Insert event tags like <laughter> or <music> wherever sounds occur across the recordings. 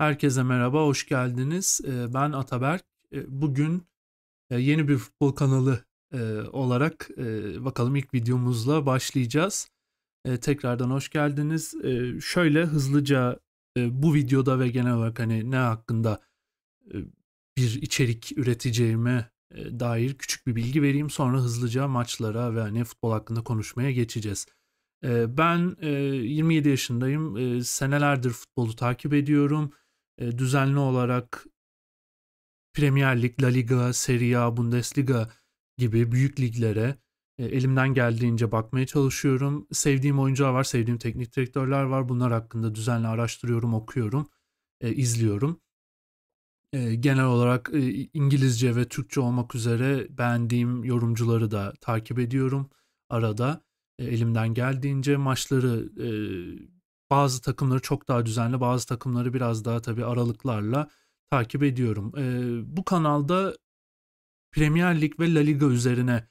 Herkese merhaba, hoş geldiniz. Ee, ben Ataberk. Ee, bugün e, yeni bir futbol kanalı e, olarak e, bakalım ilk videomuzla başlayacağız. Tekrardan hoş geldiniz. Şöyle hızlıca bu videoda ve genel olarak hani ne hakkında bir içerik üreteceğime dair küçük bir bilgi vereyim. Sonra hızlıca maçlara ve hani futbol hakkında konuşmaya geçeceğiz. Ben 27 yaşındayım. Senelerdir futbolu takip ediyorum e, düzenli olarak Premier Lig, La Liga, Serie A, Bundesliga gibi büyük liglere e, elimden geldiğince bakmaya çalışıyorum. Sevdiğim oyuncular var, sevdiğim teknik direktörler var. Bunlar hakkında düzenli araştırıyorum, okuyorum, e, izliyorum. Genel olarak İngilizce ve Türkçe olmak üzere beğendiğim yorumcuları da takip ediyorum arada elimden geldiğince maçları bazı takımları çok daha düzenli, bazı takımları biraz daha tabii aralıklarla takip ediyorum. E, bu kanalda Premier Lig ve La Liga üzerine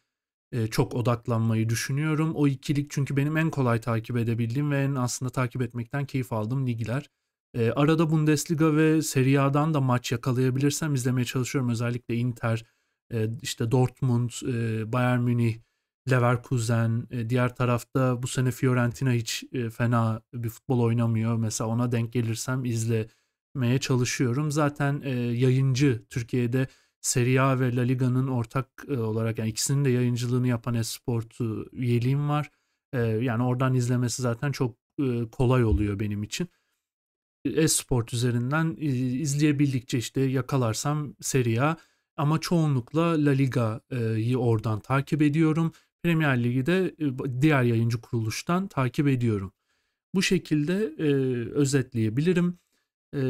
e, çok odaklanmayı düşünüyorum. O ikilik çünkü benim en kolay takip edebildiğim ve en aslında takip etmekten keyif aldığım ligler. E, arada Bundesliga ve Serie A'dan da maç yakalayabilirsem izlemeye çalışıyorum. Özellikle Inter, e, işte Dortmund, e, Bayern Münih, Leverkusen, e, diğer tarafta bu sene Fiorentina hiç e, fena bir futbol oynamıyor. Mesela ona denk gelirsem izlemeye çalışıyorum. Zaten e, yayıncı Türkiye'de Serie A ve La Liga'nın ortak olarak yani ikisinin de yayıncılığını yapan Esport'u üyeliğim var. Yani oradan izlemesi zaten çok kolay oluyor benim için. Esport üzerinden izleyebildikçe işte yakalarsam Serie A ama çoğunlukla La Liga'yı oradan takip ediyorum. Premier Ligi de e, diğer yayıncı kuruluştan takip ediyorum. Bu şekilde e, özetleyebilirim. E,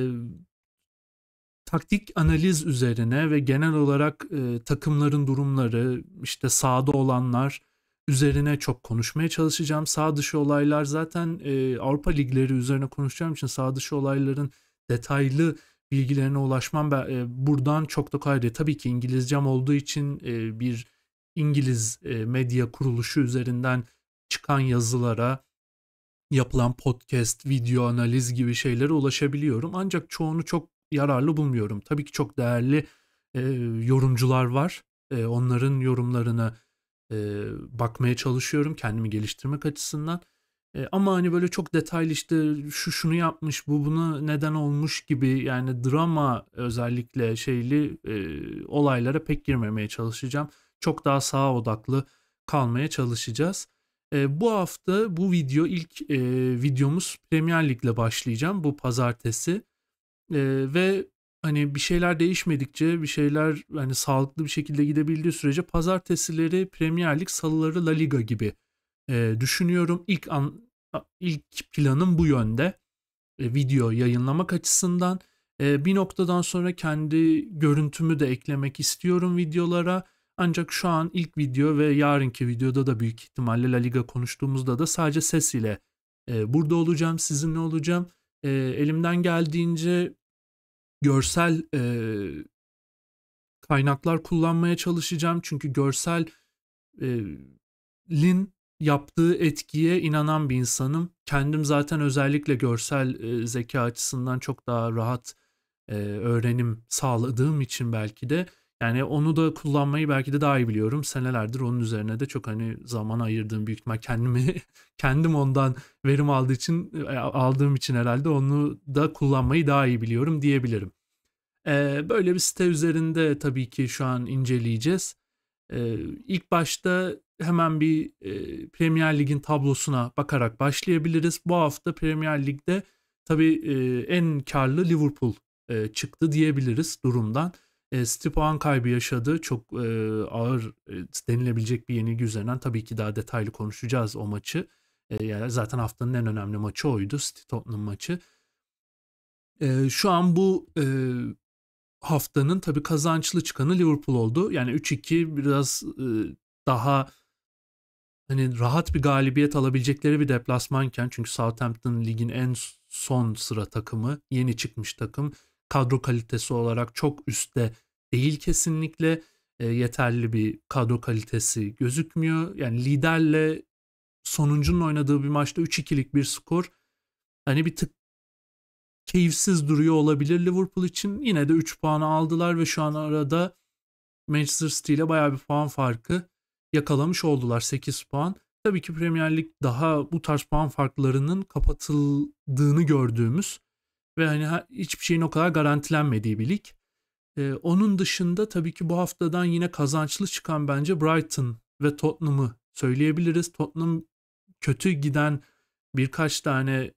taktik analiz üzerine ve genel olarak e, takımların durumları, işte sahada olanlar üzerine çok konuşmaya çalışacağım. Sağ dışı olaylar zaten e, Avrupa ligleri üzerine konuşacağım için sağ dışı olayların detaylı bilgilerine ulaşmam ben, e, buradan çok da kolay değil. Tabii ki İngilizcem olduğu için e, bir İngiliz e, medya kuruluşu üzerinden çıkan yazılara, yapılan podcast, video analiz gibi şeylere ulaşabiliyorum. Ancak çoğunu çok yararlı bulmuyorum. Tabii ki çok değerli e, yorumcular var. E, onların yorumlarına e, bakmaya çalışıyorum kendimi geliştirmek açısından. E, ama hani böyle çok detaylı işte şu şunu yapmış, bu buna neden olmuş gibi yani drama özellikle şeyli e, olaylara pek girmemeye çalışacağım çok daha sağa odaklı kalmaya çalışacağız. E, bu hafta bu video ilk e, videomuz Premier Lig'le başlayacağım bu pazartesi. E, ve hani bir şeyler değişmedikçe bir şeyler hani sağlıklı bir şekilde gidebildiği sürece pazartesileri Premier Lig, salıları La Liga gibi e, düşünüyorum. İlk an ilk planım bu yönde. E, video yayınlamak açısından e, bir noktadan sonra kendi görüntümü de eklemek istiyorum videolara ancak şu an ilk video ve yarınki videoda da büyük ihtimalle La Liga konuştuğumuzda da sadece ses ile e, burada olacağım, sizinle olacağım. E, elimden geldiğince görsel e, kaynaklar kullanmaya çalışacağım. Çünkü görsel e, lin yaptığı etkiye inanan bir insanım. Kendim zaten özellikle görsel e, zeka açısından çok daha rahat e, öğrenim sağladığım için belki de yani onu da kullanmayı belki de daha iyi biliyorum. Senelerdir onun üzerine de çok hani zaman ayırdığım büyük ihtimal kendimi <laughs> kendim ondan verim aldığı için e, aldığım için herhalde onu da kullanmayı daha iyi biliyorum diyebilirim. Ee, böyle bir site üzerinde tabii ki şu an inceleyeceğiz. Ee, ilk başta hemen bir e, Premier Lig'in tablosuna bakarak başlayabiliriz. Bu hafta Premier Lig'de tabii e, en karlı Liverpool e, çıktı diyebiliriz durumdan. E, City puan kaybı yaşadı. Çok e, ağır e, denilebilecek bir yenilgi üzerinden tabii ki daha detaylı konuşacağız o maçı. E, yani zaten haftanın en önemli maçı oydu City Tottenham maçı. E, şu an bu e, haftanın tabii kazançlı çıkanı Liverpool oldu. Yani 3-2 biraz e, daha hani rahat bir galibiyet alabilecekleri bir deplasmanken çünkü Southampton ligin en son sıra takımı, yeni çıkmış takım kadro kalitesi olarak çok üstte değil kesinlikle. E, yeterli bir kadro kalitesi gözükmüyor. Yani liderle sonuncunun oynadığı bir maçta 3-2'lik bir skor hani bir tık keyifsiz duruyor olabilir Liverpool için. Yine de 3 puanı aldılar ve şu an arada Manchester City ile bayağı bir puan farkı yakalamış oldular 8 puan. Tabii ki Premier Lig daha bu tarz puan farklarının kapatıldığını gördüğümüz ve hani hiçbir şeyin o kadar garantilenmediği bir lig. Ee, onun dışında tabii ki bu haftadan yine kazançlı çıkan bence Brighton ve Tottenham'ı söyleyebiliriz. Tottenham kötü giden birkaç tane e,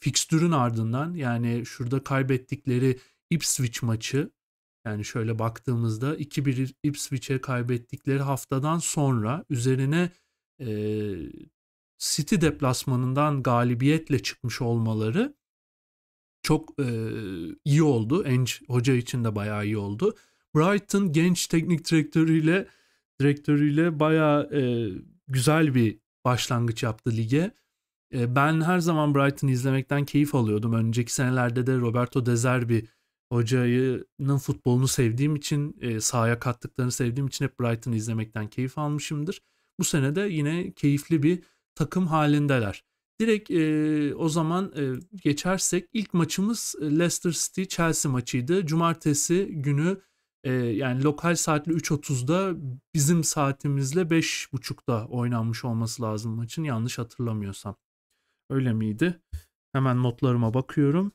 fikstürün ardından yani şurada kaybettikleri Ipswich maçı yani şöyle baktığımızda 2-1 Ipswich'e kaybettikleri haftadan sonra üzerine e, City deplasmanından galibiyetle çıkmış olmaları çok e, iyi oldu. Enge hoca için de bayağı iyi oldu. Brighton genç teknik direktörüyle direktörüyle bayağı e, güzel bir başlangıç yaptı lige. E, ben her zaman Brighton'ı izlemekten keyif alıyordum. Önceki senelerde de Roberto De Zerbi hocayının futbolunu sevdiğim için, e, sahaya kattıklarını sevdiğim için hep Brighton'ı izlemekten keyif almışımdır. Bu sene de yine keyifli bir takım halindeler. Direkt e, o zaman e, geçersek ilk maçımız Leicester City Chelsea maçıydı. Cumartesi günü e, yani lokal saatli 3.30'da bizim saatimizle 5.30'da oynanmış olması lazım maçın yanlış hatırlamıyorsam. Öyle miydi? Hemen notlarıma bakıyorum.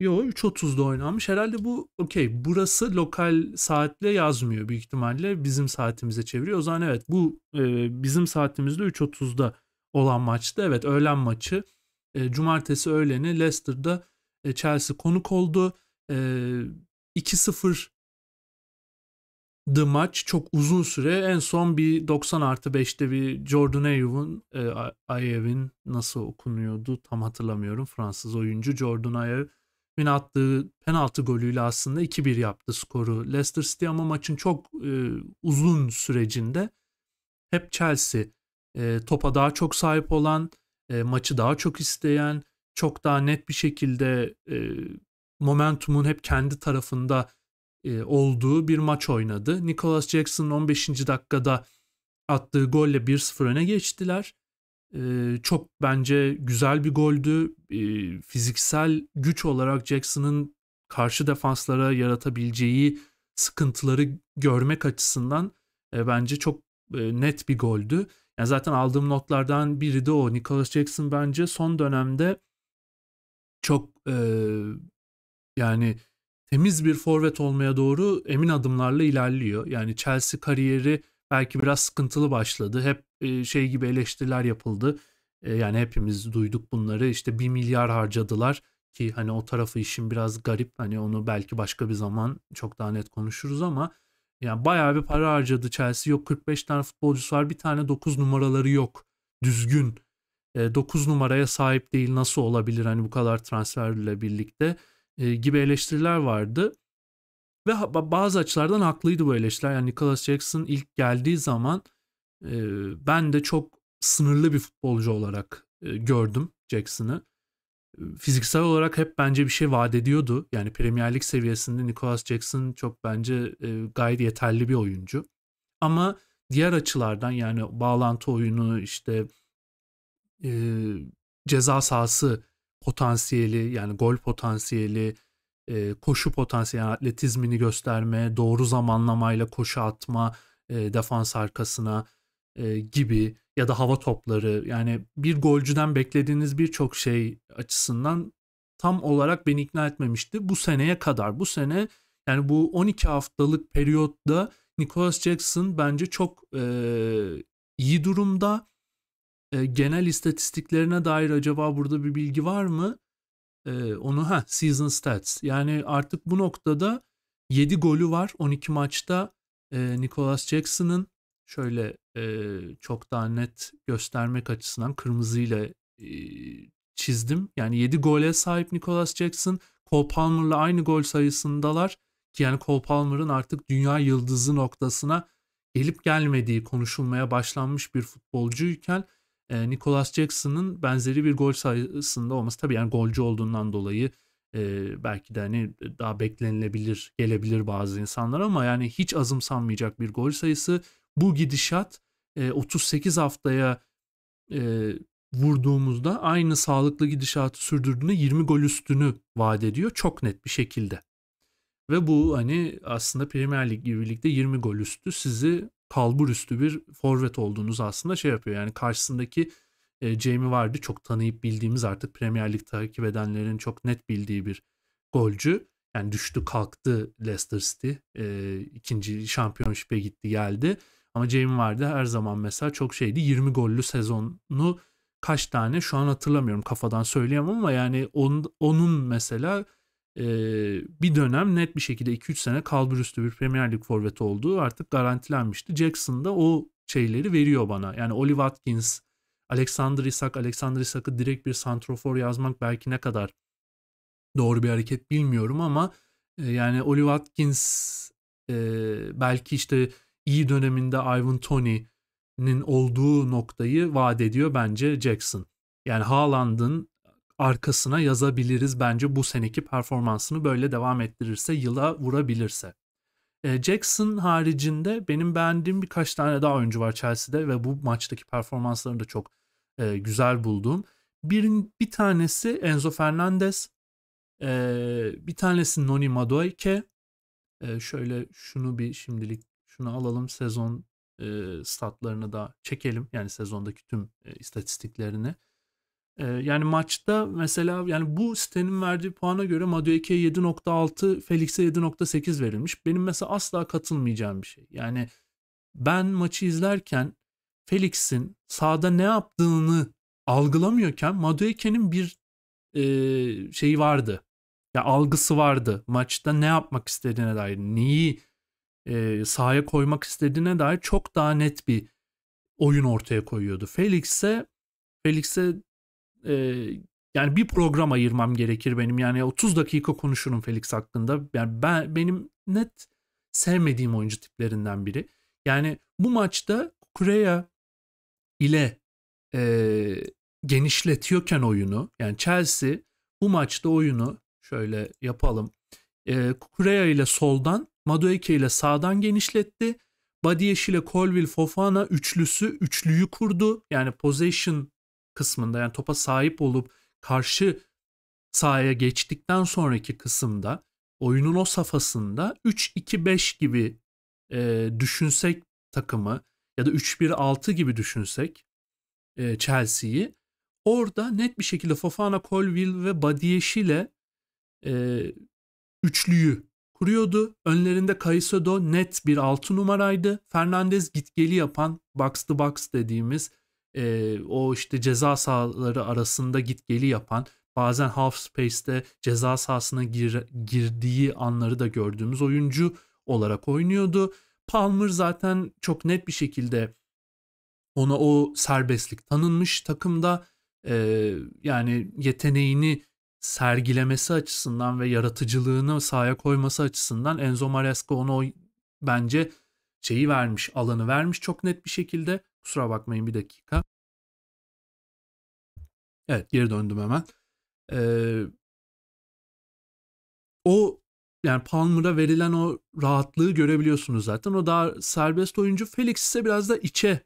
Yo 3.30'da oynanmış. Herhalde bu okey burası lokal saatle yazmıyor büyük ihtimalle bizim saatimize çeviriyor. O zaman evet bu e, bizim saatimizde 3.30'da olan maçtı. Evet öğlen maçı. E, cumartesi öğleni Leicester'da e, Chelsea konuk oldu. E, 2-0 The maç çok uzun süre en son bir 90 artı 5'te bir Jordan Ayev'in e, Ayev'in nasıl okunuyordu tam hatırlamıyorum Fransız oyuncu Jordan Ayew'in attığı penaltı golüyle aslında 2-1 yaptı skoru Leicester City ama maçın çok e, uzun sürecinde hep Chelsea e, topa daha çok sahip olan, e, maçı daha çok isteyen, çok daha net bir şekilde e, momentumun hep kendi tarafında e, olduğu bir maç oynadı. Nicholas Jackson 15. dakikada attığı golle 1-0 öne geçtiler. E, çok bence güzel bir goldü. E, fiziksel güç olarak Jackson'ın karşı defanslara yaratabileceği sıkıntıları görmek açısından e, bence çok e, net bir goldü. Yani zaten aldığım notlardan biri de o. Nicholas Jackson bence son dönemde çok e, yani temiz bir forvet olmaya doğru emin adımlarla ilerliyor. Yani Chelsea kariyeri belki biraz sıkıntılı başladı. Hep e, şey gibi eleştiriler yapıldı. E, yani hepimiz duyduk bunları. İşte 1 milyar harcadılar ki hani o tarafı işin biraz garip. Hani onu belki başka bir zaman çok daha net konuşuruz ama yani bayağı bir para harcadı Chelsea. Yok 45 tane futbolcusu var. Bir tane 9 numaraları yok. Düzgün. 9 e, numaraya sahip değil nasıl olabilir hani bu kadar transferle birlikte e, gibi eleştiriler vardı. Ve bazı açılardan haklıydı bu eleştiriler. Yani Nicholas Jackson ilk geldiği zaman e, ben de çok sınırlı bir futbolcu olarak gördüm Jackson'ı fiziksel olarak hep bence bir şey vaat ediyordu. Yani Premier Lig seviyesinde Nicholas Jackson çok bence e, gayet yeterli bir oyuncu. Ama diğer açılardan yani bağlantı oyunu işte e, ceza sahası potansiyeli yani gol potansiyeli e, koşu potansiyeli yani atletizmini gösterme doğru zamanlamayla koşu atma e, defans arkasına e, gibi ya da hava topları yani bir golcüden beklediğiniz birçok şey açısından tam olarak beni ikna etmemişti. Bu seneye kadar bu sene yani bu 12 haftalık periyotta Nicholas Jackson bence çok e, iyi durumda. E, genel istatistiklerine dair acaba burada bir bilgi var mı? E, onu ha season stats yani artık bu noktada 7 golü var 12 maçta e, Nicholas Jackson'ın şöyle e, çok daha net göstermek açısından kırmızıyla e, çizdim. Yani 7 gole sahip Nicholas Jackson. Cole Palmer'la aynı gol sayısındalar. Ki yani Cole Palmer'ın artık dünya yıldızı noktasına gelip gelmediği konuşulmaya başlanmış bir futbolcuyken e, Nicholas Jackson'ın benzeri bir gol sayısında olması tabii yani golcü olduğundan dolayı e, belki de hani daha beklenilebilir gelebilir bazı insanlar ama yani hiç azımsanmayacak bir gol sayısı bu gidişat e, 38 haftaya e, vurduğumuzda aynı sağlıklı gidişatı sürdürdüğünde 20 gol üstünü vaat ediyor çok net bir şekilde. Ve bu hani aslında Premier Lig gibi birlikte 20 gol üstü sizi kalbur üstü bir forvet olduğunuz aslında şey yapıyor. Yani karşısındaki e, Jamie vardı çok tanıyıp bildiğimiz artık Premier Lig takip edenlerin çok net bildiği bir golcü. Yani düştü kalktı Leicester City. E, ikinci şampiyonşipe gitti geldi. Ama Jamie vardı her zaman mesela çok şeydi 20 gollü sezonu kaç tane şu an hatırlamıyorum kafadan söyleyemem ama yani on, onun mesela e, bir dönem net bir şekilde 2-3 sene kalbur üstü bir Premier Lig forveti olduğu artık garantilenmişti. Jackson da o şeyleri veriyor bana. Yani Oli Watkins, Alexander Isak, Alexander Isak'ı direkt bir santrofor yazmak belki ne kadar doğru bir hareket bilmiyorum ama e, yani Oli Watkins e, belki işte iyi döneminde Ivan Tony'nin olduğu noktayı vaat ediyor bence Jackson. Yani Haaland'ın arkasına yazabiliriz bence bu seneki performansını böyle devam ettirirse, yıla vurabilirse. E, Jackson haricinde benim beğendiğim birkaç tane daha oyuncu var Chelsea'de ve bu maçtaki performanslarını da çok e, güzel bulduğum. Bir, bir tanesi Enzo Fernandez, e, bir tanesi Noni Madueke. şöyle şunu bir şimdilik şunu alalım sezon e, statlarını da çekelim. Yani sezondaki tüm e, istatistiklerini. E, yani maçta mesela yani bu sitenin verdiği puana göre Madueke'ye 7.6, Felix'e 7.8 verilmiş. Benim mesela asla katılmayacağım bir şey. Yani ben maçı izlerken Felix'in sahada ne yaptığını algılamıyorken Madueke'nin bir e, şeyi vardı. Ya algısı vardı. Maçta ne yapmak istediğine dair, neyi e, sahaya koymak istediğine dair çok daha net bir oyun ortaya koyuyordu. Felix ise Felix'e e, yani bir program ayırmam gerekir benim. Yani 30 dakika konuşurum Felix hakkında. Yani ben benim net sevmediğim oyuncu tiplerinden biri. Yani bu maçta Kureya ile e, genişletiyorken oyunu yani Chelsea bu maçta oyunu şöyle yapalım. E, Kukureya ile soldan Madueke ile sağdan genişletti. Badieş ile Colville Fofana üçlüsü üçlüyü kurdu. Yani possession kısmında yani topa sahip olup karşı sahaya geçtikten sonraki kısımda oyunun o safhasında 3-2-5 gibi e, düşünsek takımı ya da 3-1-6 gibi düşünsek e, Chelsea'yi orada net bir şekilde Fofana, Colville ve Badieş ile e, üçlüyü kuruyordu. Önlerinde Caicedo net bir 6 numaraydı. Fernandez gitgeli yapan box to box dediğimiz e, o işte ceza sahaları arasında gitgeli yapan bazen half space'te ceza sahasına gir, girdiği anları da gördüğümüz oyuncu olarak oynuyordu. Palmer zaten çok net bir şekilde ona o serbestlik tanınmış takımda e, yani yeteneğini sergilemesi açısından ve yaratıcılığını sahaya koyması açısından Enzo Maresca ona o, bence şeyi vermiş, alanı vermiş çok net bir şekilde. Kusura bakmayın bir dakika. Evet geri döndüm hemen. Ee, o yani Palmer'a verilen o rahatlığı görebiliyorsunuz zaten. O daha serbest oyuncu. Felix ise biraz da içe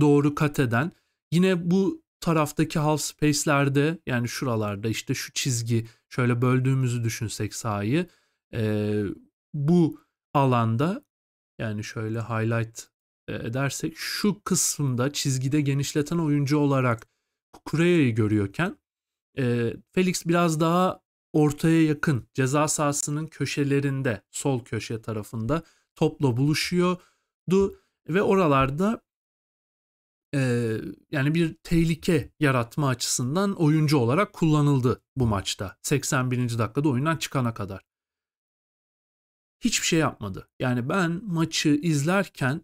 doğru kat eden. Yine bu taraftaki half space'lerde yani şuralarda işte şu çizgi şöyle böldüğümüzü düşünsek sahayı e, bu alanda yani şöyle highlight e, edersek şu kısımda çizgide genişleten oyuncu olarak Kukureya'yı görüyorken e, Felix biraz daha ortaya yakın ceza sahasının köşelerinde sol köşe tarafında topla buluşuyordu ve oralarda e, yani bir tehlike yaratma açısından oyuncu olarak kullanıldı bu maçta. 81. dakikada oyundan çıkana kadar. Hiçbir şey yapmadı. Yani ben maçı izlerken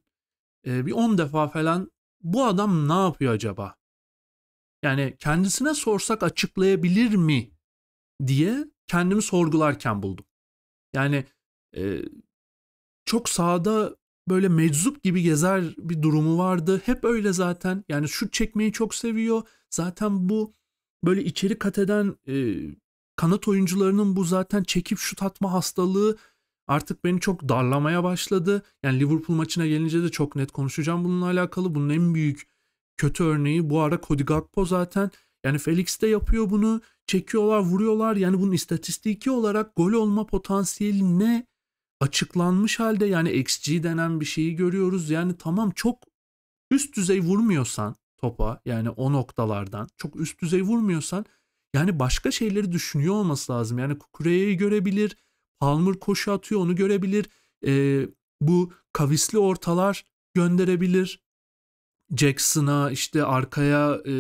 e, bir 10 defa falan bu adam ne yapıyor acaba? Yani kendisine sorsak açıklayabilir mi diye kendimi sorgularken buldum. Yani e, çok sahada böyle meczup gibi gezer bir durumu vardı. Hep öyle zaten. Yani şut çekmeyi çok seviyor. Zaten bu böyle içeri kat eden e, kanat oyuncularının bu zaten çekip şut atma hastalığı artık beni çok darlamaya başladı. Yani Liverpool maçına gelince de çok net konuşacağım bununla alakalı. Bunun en büyük kötü örneği bu ara Cody Gakpo zaten. Yani Felix de yapıyor bunu. Çekiyorlar, vuruyorlar. Yani bunun istatistiki olarak gol olma potansiyeli ne? açıklanmış halde yani XG denen bir şeyi görüyoruz. Yani tamam çok üst düzey vurmuyorsan topa yani o noktalardan çok üst düzey vurmuyorsan yani başka şeyleri düşünüyor olması lazım. Yani Kukureye'yi görebilir, Palmer koşu atıyor onu görebilir. E, bu kavisli ortalar gönderebilir. Jackson'a işte arkaya e,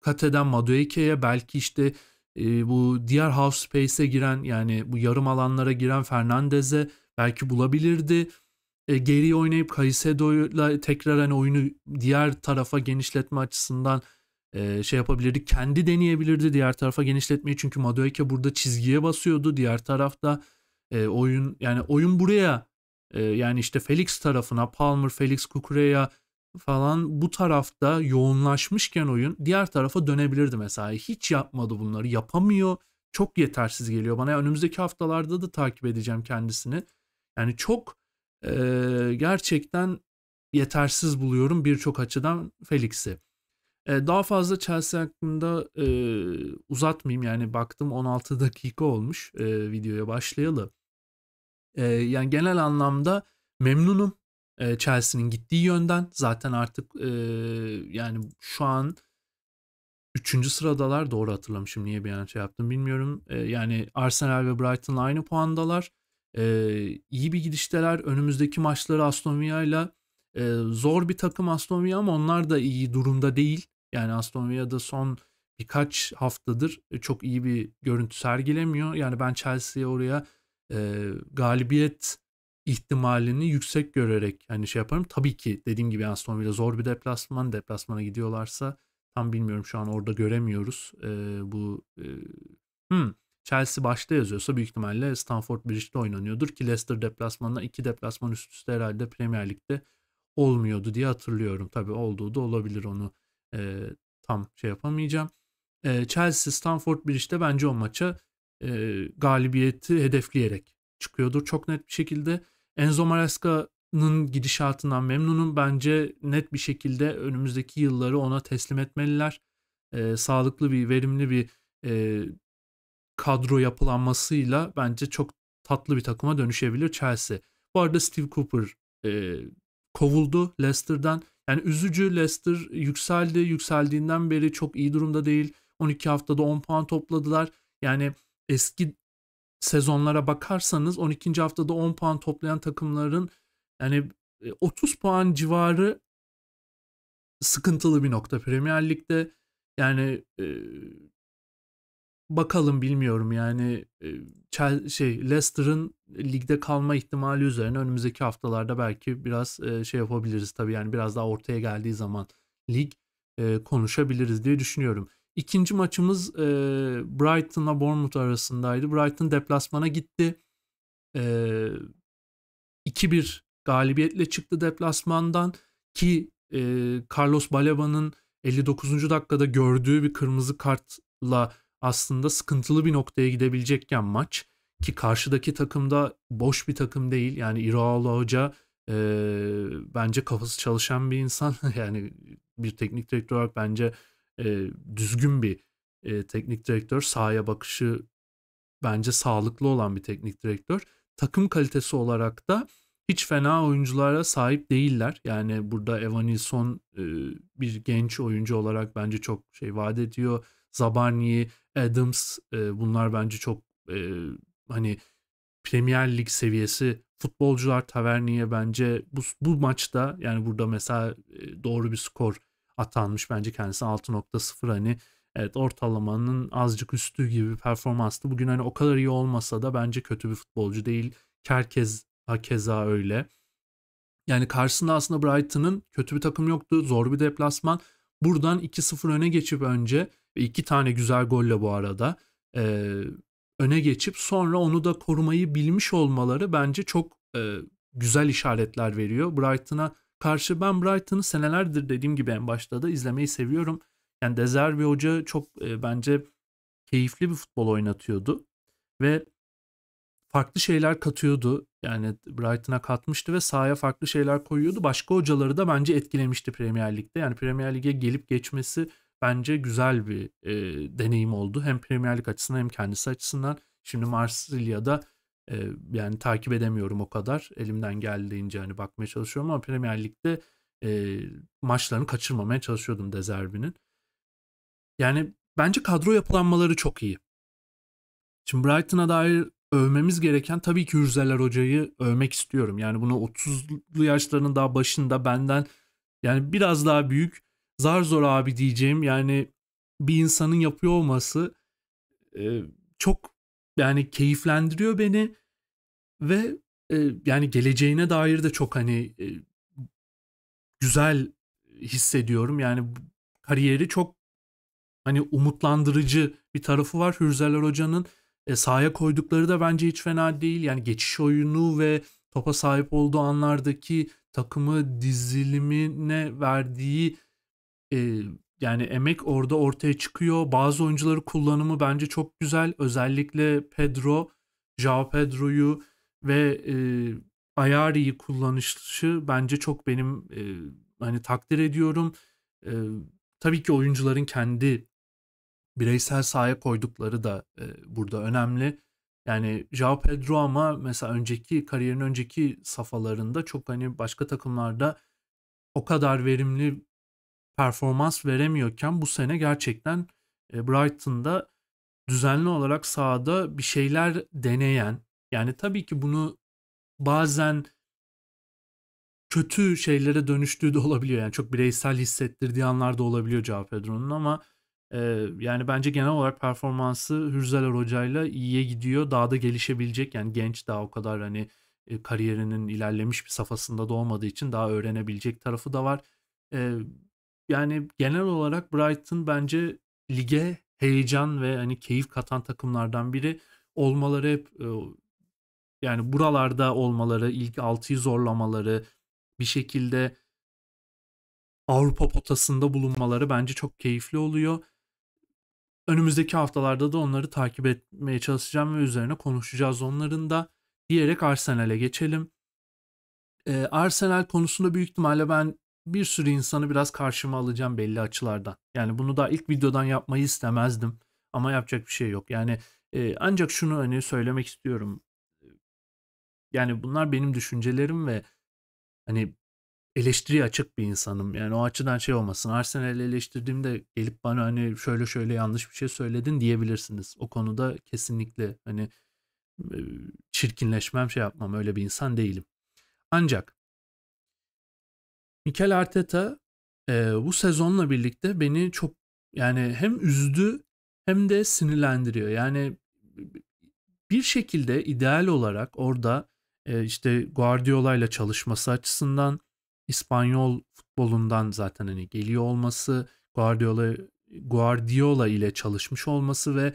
Kate'den Madueke'ye belki işte bu diğer half space'e giren yani bu yarım alanlara giren Fernandez'e belki bulabilirdi. geri oynayıp Caicedo'yla tekrar hani oyunu diğer tarafa genişletme açısından şey yapabilirdi. Kendi deneyebilirdi diğer tarafa genişletmeyi çünkü Madueke burada çizgiye basıyordu. Diğer tarafta oyun yani oyun buraya yani işte Felix tarafına Palmer, Felix Kukureya falan bu tarafta yoğunlaşmışken oyun diğer tarafa dönebilirdi mesela. Hiç yapmadı bunları. Yapamıyor. Çok yetersiz geliyor bana. Yani önümüzdeki haftalarda da takip edeceğim kendisini. Yani çok e, gerçekten yetersiz buluyorum birçok açıdan Felix'i. E, daha fazla Chelsea hakkında e, uzatmayayım. Yani baktım 16 dakika olmuş e, videoya başlayalı. E, yani genel anlamda memnunum e, Chelsea'nin gittiği yönden. Zaten artık e, yani şu an 3. sıradalar doğru hatırlamışım niye bir an şey yaptım bilmiyorum. E, yani Arsenal ve Brighton aynı puandalar. iyi bir gidişteler. Önümüzdeki maçları Aston Villa ile zor bir takım Aston Villa ama onlar da iyi durumda değil. Yani Aston Villa'da son birkaç haftadır çok iyi bir görüntü sergilemiyor. Yani ben Chelsea'ye oraya e, galibiyet ihtimalini yüksek görerek hani şey yaparım. Tabii ki dediğim gibi Aston Villa zor bir deplasman. Deplasmana gidiyorlarsa tam bilmiyorum şu an orada göremiyoruz. E, bu e, hmm, Chelsea başta yazıyorsa büyük ihtimalle Stamford Bridge'de oynanıyordur ki Leicester deplasmanına iki deplasman üst üste herhalde Premier Lig'de olmuyordu diye hatırlıyorum. Tabii olduğu da olabilir onu e, tam şey yapamayacağım. E, Chelsea Stamford Bridge'de bence o maça e, galibiyeti hedefleyerek çıkıyordur çok net bir şekilde. Enzo Maresca'nın gidişatından memnunum. Bence net bir şekilde önümüzdeki yılları ona teslim etmeliler. E, sağlıklı bir, verimli bir e, kadro yapılanmasıyla bence çok tatlı bir takıma dönüşebilir Chelsea. Bu arada Steve Cooper e, kovuldu Leicester'dan. Yani üzücü Leicester yükseldi. Yükseldiğinden beri çok iyi durumda değil. 12 haftada 10 puan topladılar. Yani eski sezonlara bakarsanız 12. haftada 10 puan toplayan takımların yani 30 e, puan civarı sıkıntılı bir nokta Premier Lig'de. Yani e, bakalım bilmiyorum yani e, şey Leicester'ın ligde kalma ihtimali üzerine önümüzdeki haftalarda belki biraz e, şey yapabiliriz tabii yani biraz daha ortaya geldiği zaman lig e, konuşabiliriz diye düşünüyorum. İkinci maçımız e, Brighton'la Bournemouth arasındaydı. Brighton deplasmana gitti. E, 2-1 galibiyetle çıktı deplasmandan ki e, Carlos Baleba'nın 59. dakikada gördüğü bir kırmızı kartla aslında sıkıntılı bir noktaya gidebilecekken maç ki karşıdaki takımda boş bir takım değil. Yani İroğlu Hoca e, bence kafası çalışan bir insan. <laughs> yani bir teknik direktör olarak bence e, düzgün bir e, teknik direktör. Sahaya bakışı bence sağlıklı olan bir teknik direktör. Takım kalitesi olarak da hiç fena oyunculara sahip değiller. Yani burada Evanilson e, bir genç oyuncu olarak bence çok şey vaat ediyor. Zabarni, Adams e, bunlar bence çok e, hani Premier Lig seviyesi futbolcular Taverni'ye bence bu, bu maçta yani burada mesela e, doğru bir skor atanmış. Bence kendisi 6.0 hani evet ortalamanın azıcık üstü gibi bir performanstı. Bugün hani o kadar iyi olmasa da bence kötü bir futbolcu değil. Kerkez keza öyle. Yani karşısında aslında Brighton'ın kötü bir takım yoktu. Zor bir deplasman. Buradan 2-0 öne geçip önce iki tane güzel golle bu arada e, öne geçip sonra onu da korumayı bilmiş olmaları bence çok e, güzel işaretler veriyor. Brighton'a karşı ben Brighton'ı senelerdir dediğim gibi en başta da izlemeyi seviyorum. Yani Dezerbi Hoca çok e, bence keyifli bir futbol oynatıyordu ve farklı şeyler katıyordu. Yani Brighton'a katmıştı ve sahaya farklı şeyler koyuyordu. Başka hocaları da bence etkilemişti Premier Lig'de. Yani Premier Lig'e gelip geçmesi bence güzel bir e, deneyim oldu. Hem Premier Lig açısından hem kendisi açısından. Şimdi Marsilya'da yani takip edemiyorum o kadar. Elimden geldiğince hani bakmaya çalışıyorum ama Premier Lig'de e, maçlarını kaçırmamaya çalışıyordum Dezerbi'nin. Yani bence kadro yapılanmaları çok iyi. Şimdi Brighton'a dair övmemiz gereken tabii ki Hürzeler Hoca'yı övmek istiyorum. Yani bunu 30'lu yaşlarının daha başında benden yani biraz daha büyük zar zor abi diyeceğim yani bir insanın yapıyor olması e, çok yani keyiflendiriyor beni ve e, yani geleceğine dair de çok hani e, güzel hissediyorum. Yani kariyeri çok hani umutlandırıcı bir tarafı var Hürzeler Hoca'nın. E, sahaya koydukları da bence hiç fena değil. Yani geçiş oyunu ve topa sahip olduğu anlardaki takımı dizilimine verdiği e, yani emek orada ortaya çıkıyor. Bazı oyuncuları kullanımı bence çok güzel. Özellikle Pedro, Jao Pedro'yu ve e, Ayari'yi kullanışı bence çok benim e, hani takdir ediyorum. E, tabii ki oyuncuların kendi bireysel sahaya koydukları da e, burada önemli. Yani Joao Pedro ama mesela önceki kariyerin önceki safhalarında çok hani başka takımlarda o kadar verimli performans veremiyorken bu sene gerçekten Brighton'da düzenli olarak sahada bir şeyler deneyen, yani tabii ki bunu bazen kötü şeylere dönüştüğü de olabiliyor. Yani çok bireysel hissettirdiği anlar da olabiliyor Cao Pedro'nun ama e, yani bence genel olarak performansı Hürzeler Hoca'yla iyiye gidiyor. Daha da gelişebilecek yani genç daha o kadar hani e, kariyerinin ilerlemiş bir safhasında da olmadığı için daha öğrenebilecek tarafı da var. E, yani genel olarak Brighton bence lige heyecan ve hani keyif katan takımlardan biri olmaları hep e, yani buralarda olmaları, ilk 6'yı zorlamaları, bir şekilde Avrupa potasında bulunmaları bence çok keyifli oluyor. Önümüzdeki haftalarda da onları takip etmeye çalışacağım ve üzerine konuşacağız onların da diyerek Arsenal'e geçelim. Ee, Arsenal konusunda büyük ihtimalle ben bir sürü insanı biraz karşıma alacağım belli açılardan. Yani bunu da ilk videodan yapmayı istemezdim ama yapacak bir şey yok. Yani e, ancak şunu hani söylemek istiyorum. Yani bunlar benim düşüncelerim ve hani eleştiriye açık bir insanım. Yani o açıdan şey olmasın. Arsenal'i eleştirdiğimde gelip bana hani şöyle şöyle yanlış bir şey söyledin diyebilirsiniz. O konuda kesinlikle hani çirkinleşmem şey yapmam öyle bir insan değilim. Ancak Mikel Arteta e, bu sezonla birlikte beni çok yani hem üzdü hem de sinirlendiriyor. Yani bir şekilde ideal olarak orada işte Guardiola ile çalışması açısından İspanyol futbolundan zaten hani geliyor olması, Guardiola Guardiola ile çalışmış olması ve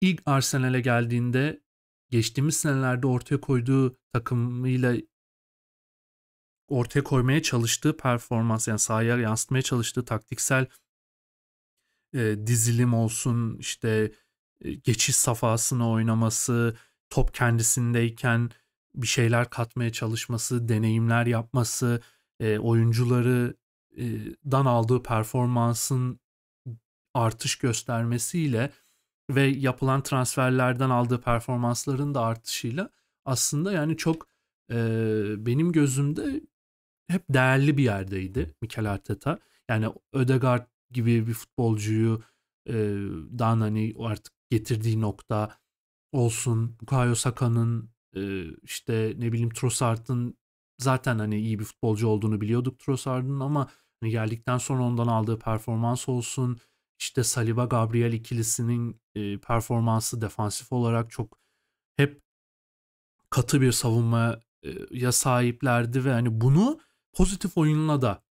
ilk Arsenal'e geldiğinde geçtiğimiz senelerde ortaya koyduğu takımıyla ortaya koymaya çalıştığı performans yani sahaya yansıtmaya çalıştığı taktiksel e, dizilim olsun işte e, geçiş safhasına oynaması top kendisindeyken bir şeyler katmaya çalışması, deneyimler yapması, e, oyuncuları e, dan aldığı performansın artış göstermesiyle ve yapılan transferlerden aldığı performansların da artışıyla aslında yani çok e, benim gözümde hep değerli bir yerdeydi Mikel Arteta. Yani Ödegaard gibi bir futbolcuyu e, dan hani artık getirdiği nokta olsun. Bukayo Saka'nın ee, işte ne bileyim Trossard'ın zaten hani iyi bir futbolcu olduğunu biliyorduk Trossard'ın ama hani geldikten sonra ondan aldığı performans olsun. işte Saliba Gabriel ikilisinin performansı defansif olarak çok hep katı bir savunmaya sahiplerdi ve hani bunu pozitif oyunla da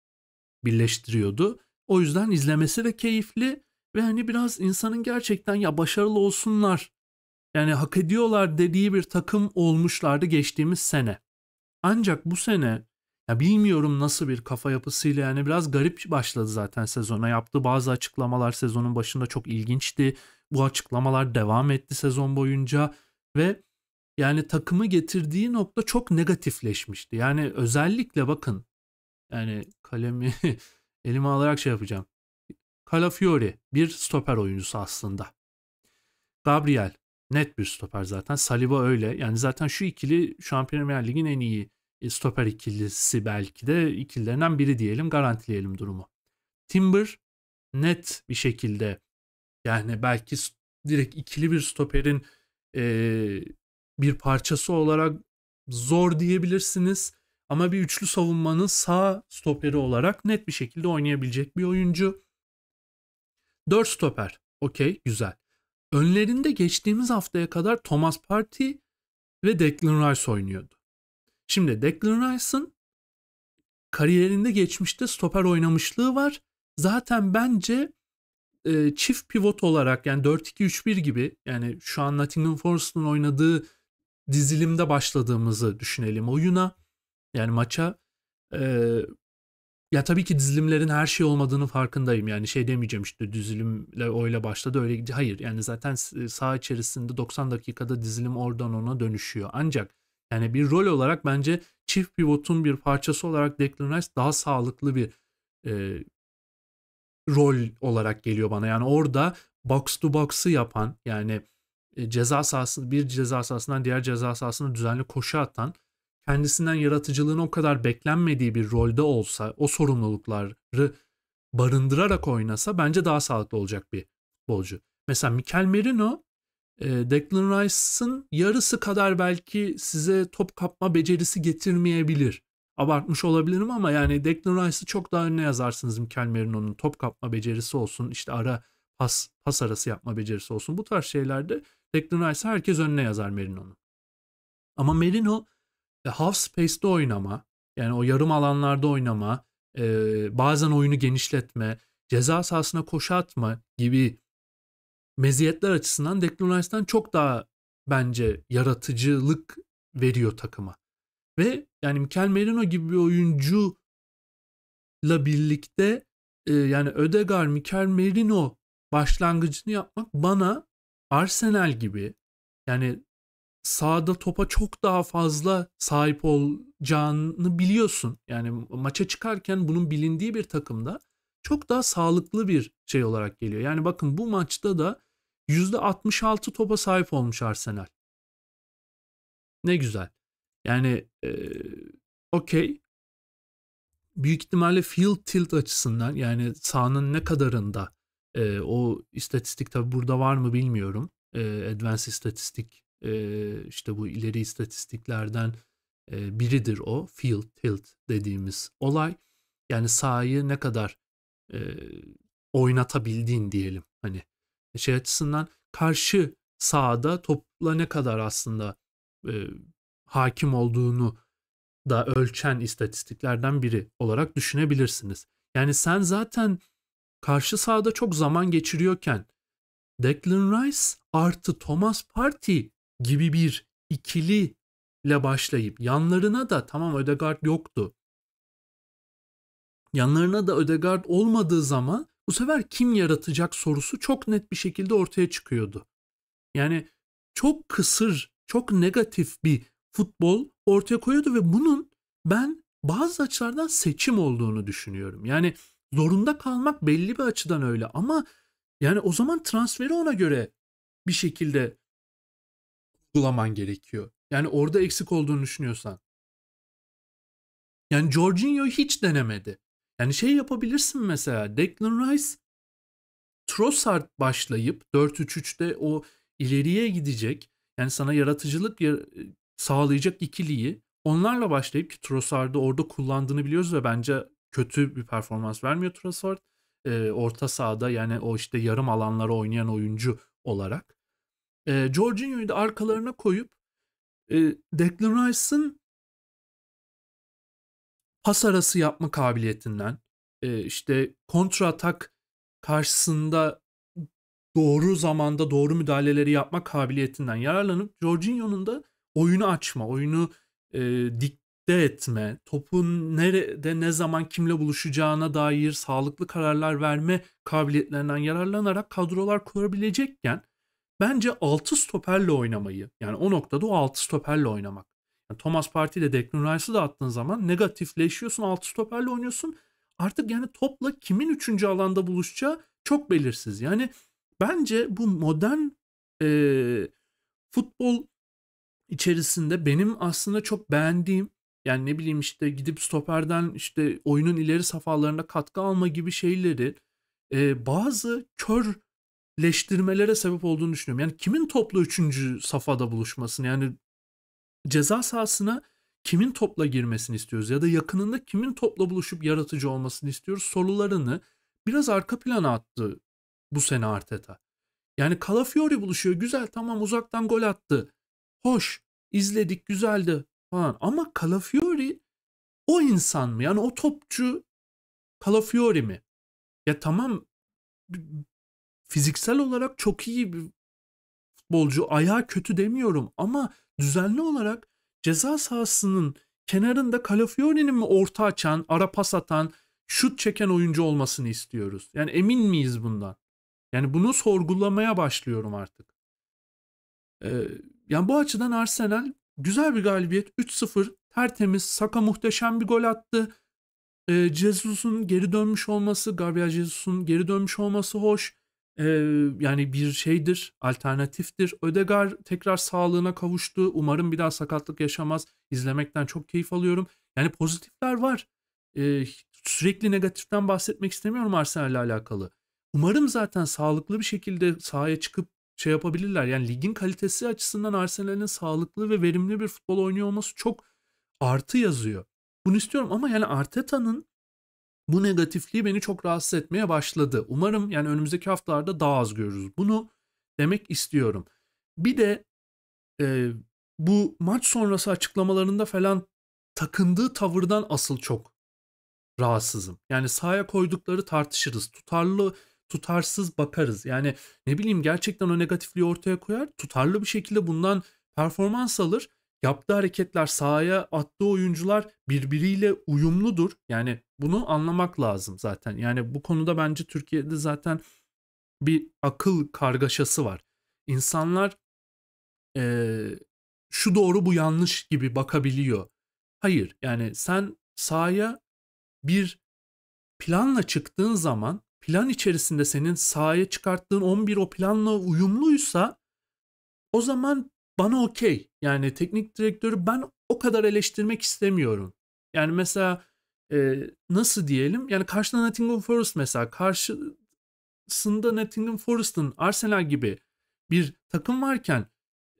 birleştiriyordu. O yüzden izlemesi de keyifli ve hani biraz insanın gerçekten ya başarılı olsunlar yani hak ediyorlar dediği bir takım olmuşlardı geçtiğimiz sene. Ancak bu sene ya bilmiyorum nasıl bir kafa yapısıyla yani biraz garip başladı zaten sezona. Yaptığı bazı açıklamalar sezonun başında çok ilginçti. Bu açıklamalar devam etti sezon boyunca ve yani takımı getirdiği nokta çok negatifleşmişti. Yani özellikle bakın yani kalemi <laughs> elime alarak şey yapacağım. Calafiori bir stoper oyuncusu aslında. Gabriel net bir stoper zaten. Saliba öyle. Yani zaten şu ikili şu an Premier Lig'in en iyi e, stoper ikilisi belki de ikililerinden biri diyelim garantileyelim durumu. Timber net bir şekilde yani belki direkt ikili bir stoperin e, bir parçası olarak zor diyebilirsiniz. Ama bir üçlü savunmanın sağ stoperi olarak net bir şekilde oynayabilecek bir oyuncu. 4 stoper. Okey güzel. Önlerinde geçtiğimiz haftaya kadar Thomas Party ve Declan Rice oynuyordu. Şimdi Declan Rice'ın kariyerinde geçmişte stoper oynamışlığı var. Zaten bence e, çift pivot olarak yani 4-2-3-1 gibi yani şu an Nottingham Forest'ın oynadığı dizilimde başladığımızı düşünelim oyuna. Yani maça e, ya tabii ki dizilimlerin her şey olmadığını farkındayım. Yani şey demeyeceğim işte dizilimle oyla başladı öyle gidiyor. Hayır yani zaten e, saha içerisinde 90 dakikada dizilim oradan ona dönüşüyor. Ancak yani bir rol olarak bence çift pivotun bir parçası olarak Declan Rice daha sağlıklı bir e, rol olarak geliyor bana. Yani orada box to box'ı yapan yani e, ceza sahası bir ceza sahasından diğer ceza sahasına düzenli koşu atan kendisinden yaratıcılığın o kadar beklenmediği bir rolde olsa, o sorumlulukları barındırarak oynasa bence daha sağlıklı olacak bir bolcu. Mesela Mikel Merino, e, Declan Rice'ın yarısı kadar belki size top kapma becerisi getirmeyebilir. Abartmış olabilirim ama yani Declan Rice'ı çok daha önüne yazarsınız Mikel Merino'nun top kapma becerisi olsun, işte ara pas, pas arası yapma becerisi olsun. Bu tarz şeylerde Declan Rice'ı herkes önüne yazar Merino'nun. Ama Merino half space'de oynama, yani o yarım alanlarda oynama, e, bazen oyunu genişletme, ceza sahasına koşu atma gibi meziyetler açısından Declan Rice'den çok daha bence yaratıcılık veriyor takıma. Ve yani Mikel Merino gibi bir oyuncu la birlikte e, yani Ödegar, Mikel Merino başlangıcını yapmak bana Arsenal gibi yani sahada topa çok daha fazla sahip olacağını biliyorsun. Yani maça çıkarken bunun bilindiği bir takımda çok daha sağlıklı bir şey olarak geliyor. Yani bakın bu maçta da %66 topa sahip olmuş Arsenal. Ne güzel. Yani e, okey. Büyük ihtimalle field tilt açısından yani sahanın ne kadarında e, o istatistik tabi burada var mı bilmiyorum. E, advanced istatistik işte bu ileri istatistiklerden biridir o field tilt dediğimiz olay. Yani sahayı ne kadar oynatabildiğin diyelim hani e, şey açısından karşı sahada topla ne kadar aslında hakim olduğunu da ölçen istatistiklerden biri olarak düşünebilirsiniz. Yani sen zaten karşı sahada çok zaman geçiriyorken Declan Rice artı Thomas Partey gibi bir ikili ile başlayıp yanlarına da tamam Ödegard yoktu. Yanlarına da Ödegard olmadığı zaman bu sefer kim yaratacak sorusu çok net bir şekilde ortaya çıkıyordu. Yani çok kısır, çok negatif bir futbol ortaya koyuyordu ve bunun ben bazı açılardan seçim olduğunu düşünüyorum. Yani zorunda kalmak belli bir açıdan öyle ama yani o zaman transferi ona göre bir şekilde uygulaman gerekiyor. Yani orada eksik olduğunu düşünüyorsan. Yani Jorginho hiç denemedi. Yani şey yapabilirsin mesela Declan Rice Trossard başlayıp 4-3-3'te o ileriye gidecek. Yani sana yaratıcılık e, sağlayacak ikiliyi onlarla başlayıp ki Trossard'ı orada kullandığını biliyoruz ve bence kötü bir performans vermiyor Trossard. E, orta sahada yani o işte yarım alanlara oynayan oyuncu olarak. E, Jorginho'yu da arkalarına koyup e, Declan Rice'ın pas arası yapma kabiliyetinden e, işte kontra atak karşısında doğru zamanda doğru müdahaleleri yapma kabiliyetinden yararlanıp Jorginho'nun da oyunu açma, oyunu e, dikte etme, topun nerede ne zaman kimle buluşacağına dair sağlıklı kararlar verme kabiliyetlerinden yararlanarak kadrolar kurabilecekken bence 6 stoperle oynamayı yani o noktada o 6 stoperle oynamak. Yani Thomas Partey ile Declan Rice'ı da attığın zaman negatifleşiyorsun 6 stoperle oynuyorsun. Artık yani topla kimin 3. alanda buluşacağı çok belirsiz. Yani bence bu modern e, futbol içerisinde benim aslında çok beğendiğim yani ne bileyim işte gidip stoperden işte oyunun ileri safhalarına katkı alma gibi şeyleri e, bazı kör leştirmelere sebep olduğunu düşünüyorum. Yani kimin topla üçüncü safhada buluşmasını yani ceza sahasına kimin topla girmesini istiyoruz ya da yakınında kimin topla buluşup yaratıcı olmasını istiyoruz sorularını biraz arka plana attı bu sene Arteta. Yani Calafiori buluşuyor güzel tamam uzaktan gol attı. Hoş izledik güzeldi falan ama Calafiori o insan mı? Yani o topçu Calafiori mi? Ya tamam fiziksel olarak çok iyi bir futbolcu. Ayağı kötü demiyorum ama düzenli olarak ceza sahasının kenarında Calafiori'nin mi orta açan, ara pas atan, şut çeken oyuncu olmasını istiyoruz. Yani emin miyiz bundan? Yani bunu sorgulamaya başlıyorum artık. Ee, yani bu açıdan Arsenal güzel bir galibiyet. 3-0 tertemiz. Saka muhteşem bir gol attı. Ee, Jesus'un geri dönmüş olması, Gabriel Jesus'un geri dönmüş olması hoş e, yani bir şeydir, alternatiftir. Ödegar tekrar sağlığına kavuştu. Umarım bir daha sakatlık yaşamaz. İzlemekten çok keyif alıyorum. Yani pozitifler var. E, sürekli negatiften bahsetmek istemiyorum Arsenal'le alakalı. Umarım zaten sağlıklı bir şekilde sahaya çıkıp şey yapabilirler. Yani ligin kalitesi açısından Arsenal'in sağlıklı ve verimli bir futbol oynuyor olması çok artı yazıyor. Bunu istiyorum ama yani Arteta'nın bu negatifliği beni çok rahatsız etmeye başladı. Umarım yani önümüzdeki haftalarda daha az görürüz. Bunu demek istiyorum. Bir de e, bu maç sonrası açıklamalarında falan takındığı tavırdan asıl çok rahatsızım. Yani sahaya koydukları tartışırız. Tutarlı tutarsız bakarız. Yani ne bileyim gerçekten o negatifliği ortaya koyar. Tutarlı bir şekilde bundan performans alır yaptığı hareketler sahaya attığı oyuncular birbiriyle uyumludur. Yani bunu anlamak lazım zaten. Yani bu konuda bence Türkiye'de zaten bir akıl kargaşası var. İnsanlar e, şu doğru bu yanlış gibi bakabiliyor. Hayır yani sen sahaya bir planla çıktığın zaman plan içerisinde senin sahaya çıkarttığın 11 o planla uyumluysa o zaman bana okey. Yani teknik direktörü ben o kadar eleştirmek istemiyorum. Yani mesela e, nasıl diyelim? Yani karşıda Nottingham Forest mesela karşısında Nottingham Forest'ın Arsenal gibi bir takım varken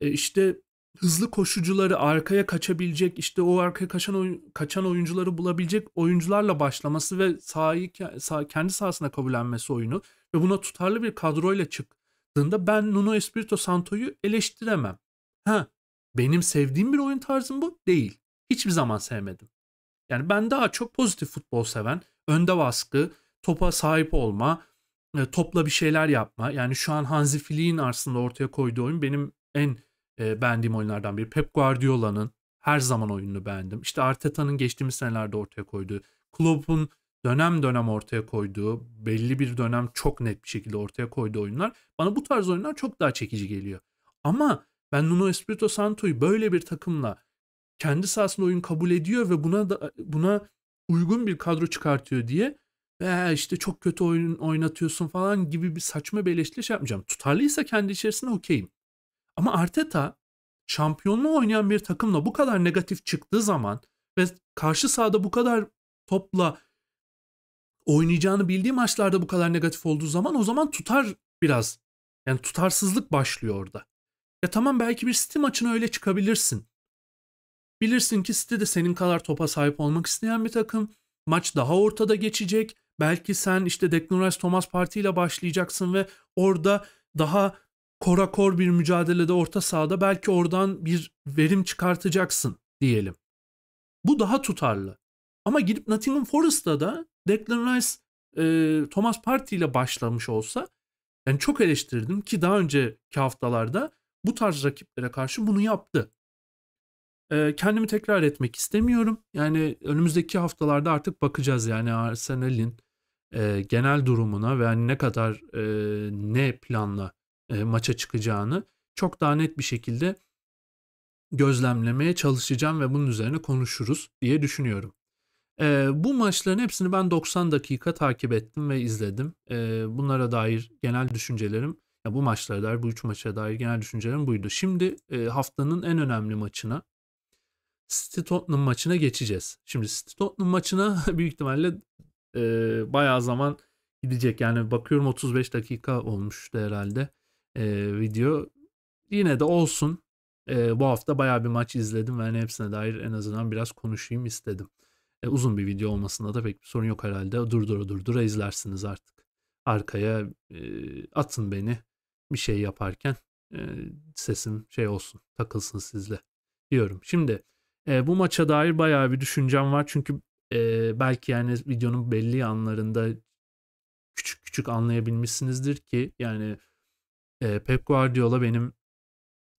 e, işte hızlı koşucuları arkaya kaçabilecek işte o arkaya kaçan oyun, kaçan oyuncuları bulabilecek oyuncularla başlaması ve sahayı sah, kendi sahasına kabullenmesi oyunu ve buna tutarlı bir kadroyla çıktığında ben Nuno Espirito Santo'yu eleştiremem. Ha, benim sevdiğim bir oyun tarzım bu değil. Hiçbir zaman sevmedim. Yani ben daha çok pozitif futbol seven, önde baskı, topa sahip olma, e, topla bir şeyler yapma. Yani şu an Hansi Flick'in aslında ortaya koyduğu oyun benim en e, beğendiğim oyunlardan biri. Pep Guardiola'nın her zaman oyununu beğendim. İşte Arteta'nın geçtiğimiz senelerde ortaya koyduğu, Klopp'un dönem dönem ortaya koyduğu, belli bir dönem çok net bir şekilde ortaya koyduğu oyunlar bana bu tarz oyunlar çok daha çekici geliyor. Ama ben Nuno Espirito Santo'yu böyle bir takımla kendi sahasında oyun kabul ediyor ve buna da, buna uygun bir kadro çıkartıyor diye ve işte çok kötü oyun oynatıyorsun falan gibi bir saçma bir eleştiri şey yapmayacağım. Tutarlıysa kendi içerisinde okeyim. Ama Arteta şampiyonluğu oynayan bir takımla bu kadar negatif çıktığı zaman ve karşı sahada bu kadar topla oynayacağını bildiği maçlarda bu kadar negatif olduğu zaman o zaman tutar biraz. Yani tutarsızlık başlıyor orada. Ya tamam belki bir City maçına öyle çıkabilirsin. Bilirsin ki City de senin kadar topa sahip olmak isteyen bir takım. Maç daha ortada geçecek. Belki sen işte Declan Rice Thomas Parti ile başlayacaksın ve orada daha korakor bir mücadelede orta sahada belki oradan bir verim çıkartacaksın diyelim. Bu daha tutarlı. Ama gidip Nottingham Forest'ta da Declan Rice e, Thomas Parti ile başlamış olsa yani çok eleştirdim ki daha önceki haftalarda bu tarz rakiplere karşı bunu yaptı. E, kendimi tekrar etmek istemiyorum. Yani önümüzdeki haftalarda artık bakacağız yani Arsenal'in e, genel durumuna ve yani ne kadar e, ne planla e, maça çıkacağını çok daha net bir şekilde gözlemlemeye çalışacağım ve bunun üzerine konuşuruz diye düşünüyorum. E, bu maçların hepsini ben 90 dakika takip ettim ve izledim. E, bunlara dair genel düşüncelerim ya bu maçlara dair, bu üç maça dair genel düşüncelerim buydu. Şimdi e, haftanın en önemli maçına City Tottenham maçına geçeceğiz. Şimdi City Tottenham maçına <laughs> büyük ihtimalle e, bayağı zaman gidecek. Yani bakıyorum 35 dakika olmuştu herhalde e, video. Yine de olsun. E, bu hafta bayağı bir maç izledim ve hani hepsine dair en azından biraz konuşayım istedim. E, uzun bir video olmasında da pek bir sorun yok herhalde. Durdura durdura izlersiniz artık. Arkaya e, atın beni bir şey yaparken e, sesim şey olsun takılsın sizle diyorum. Şimdi e, bu maça dair bayağı bir düşüncem var çünkü e, belki yani videonun belli anlarında küçük küçük anlayabilmişsinizdir ki yani e, Pep Guardiola benim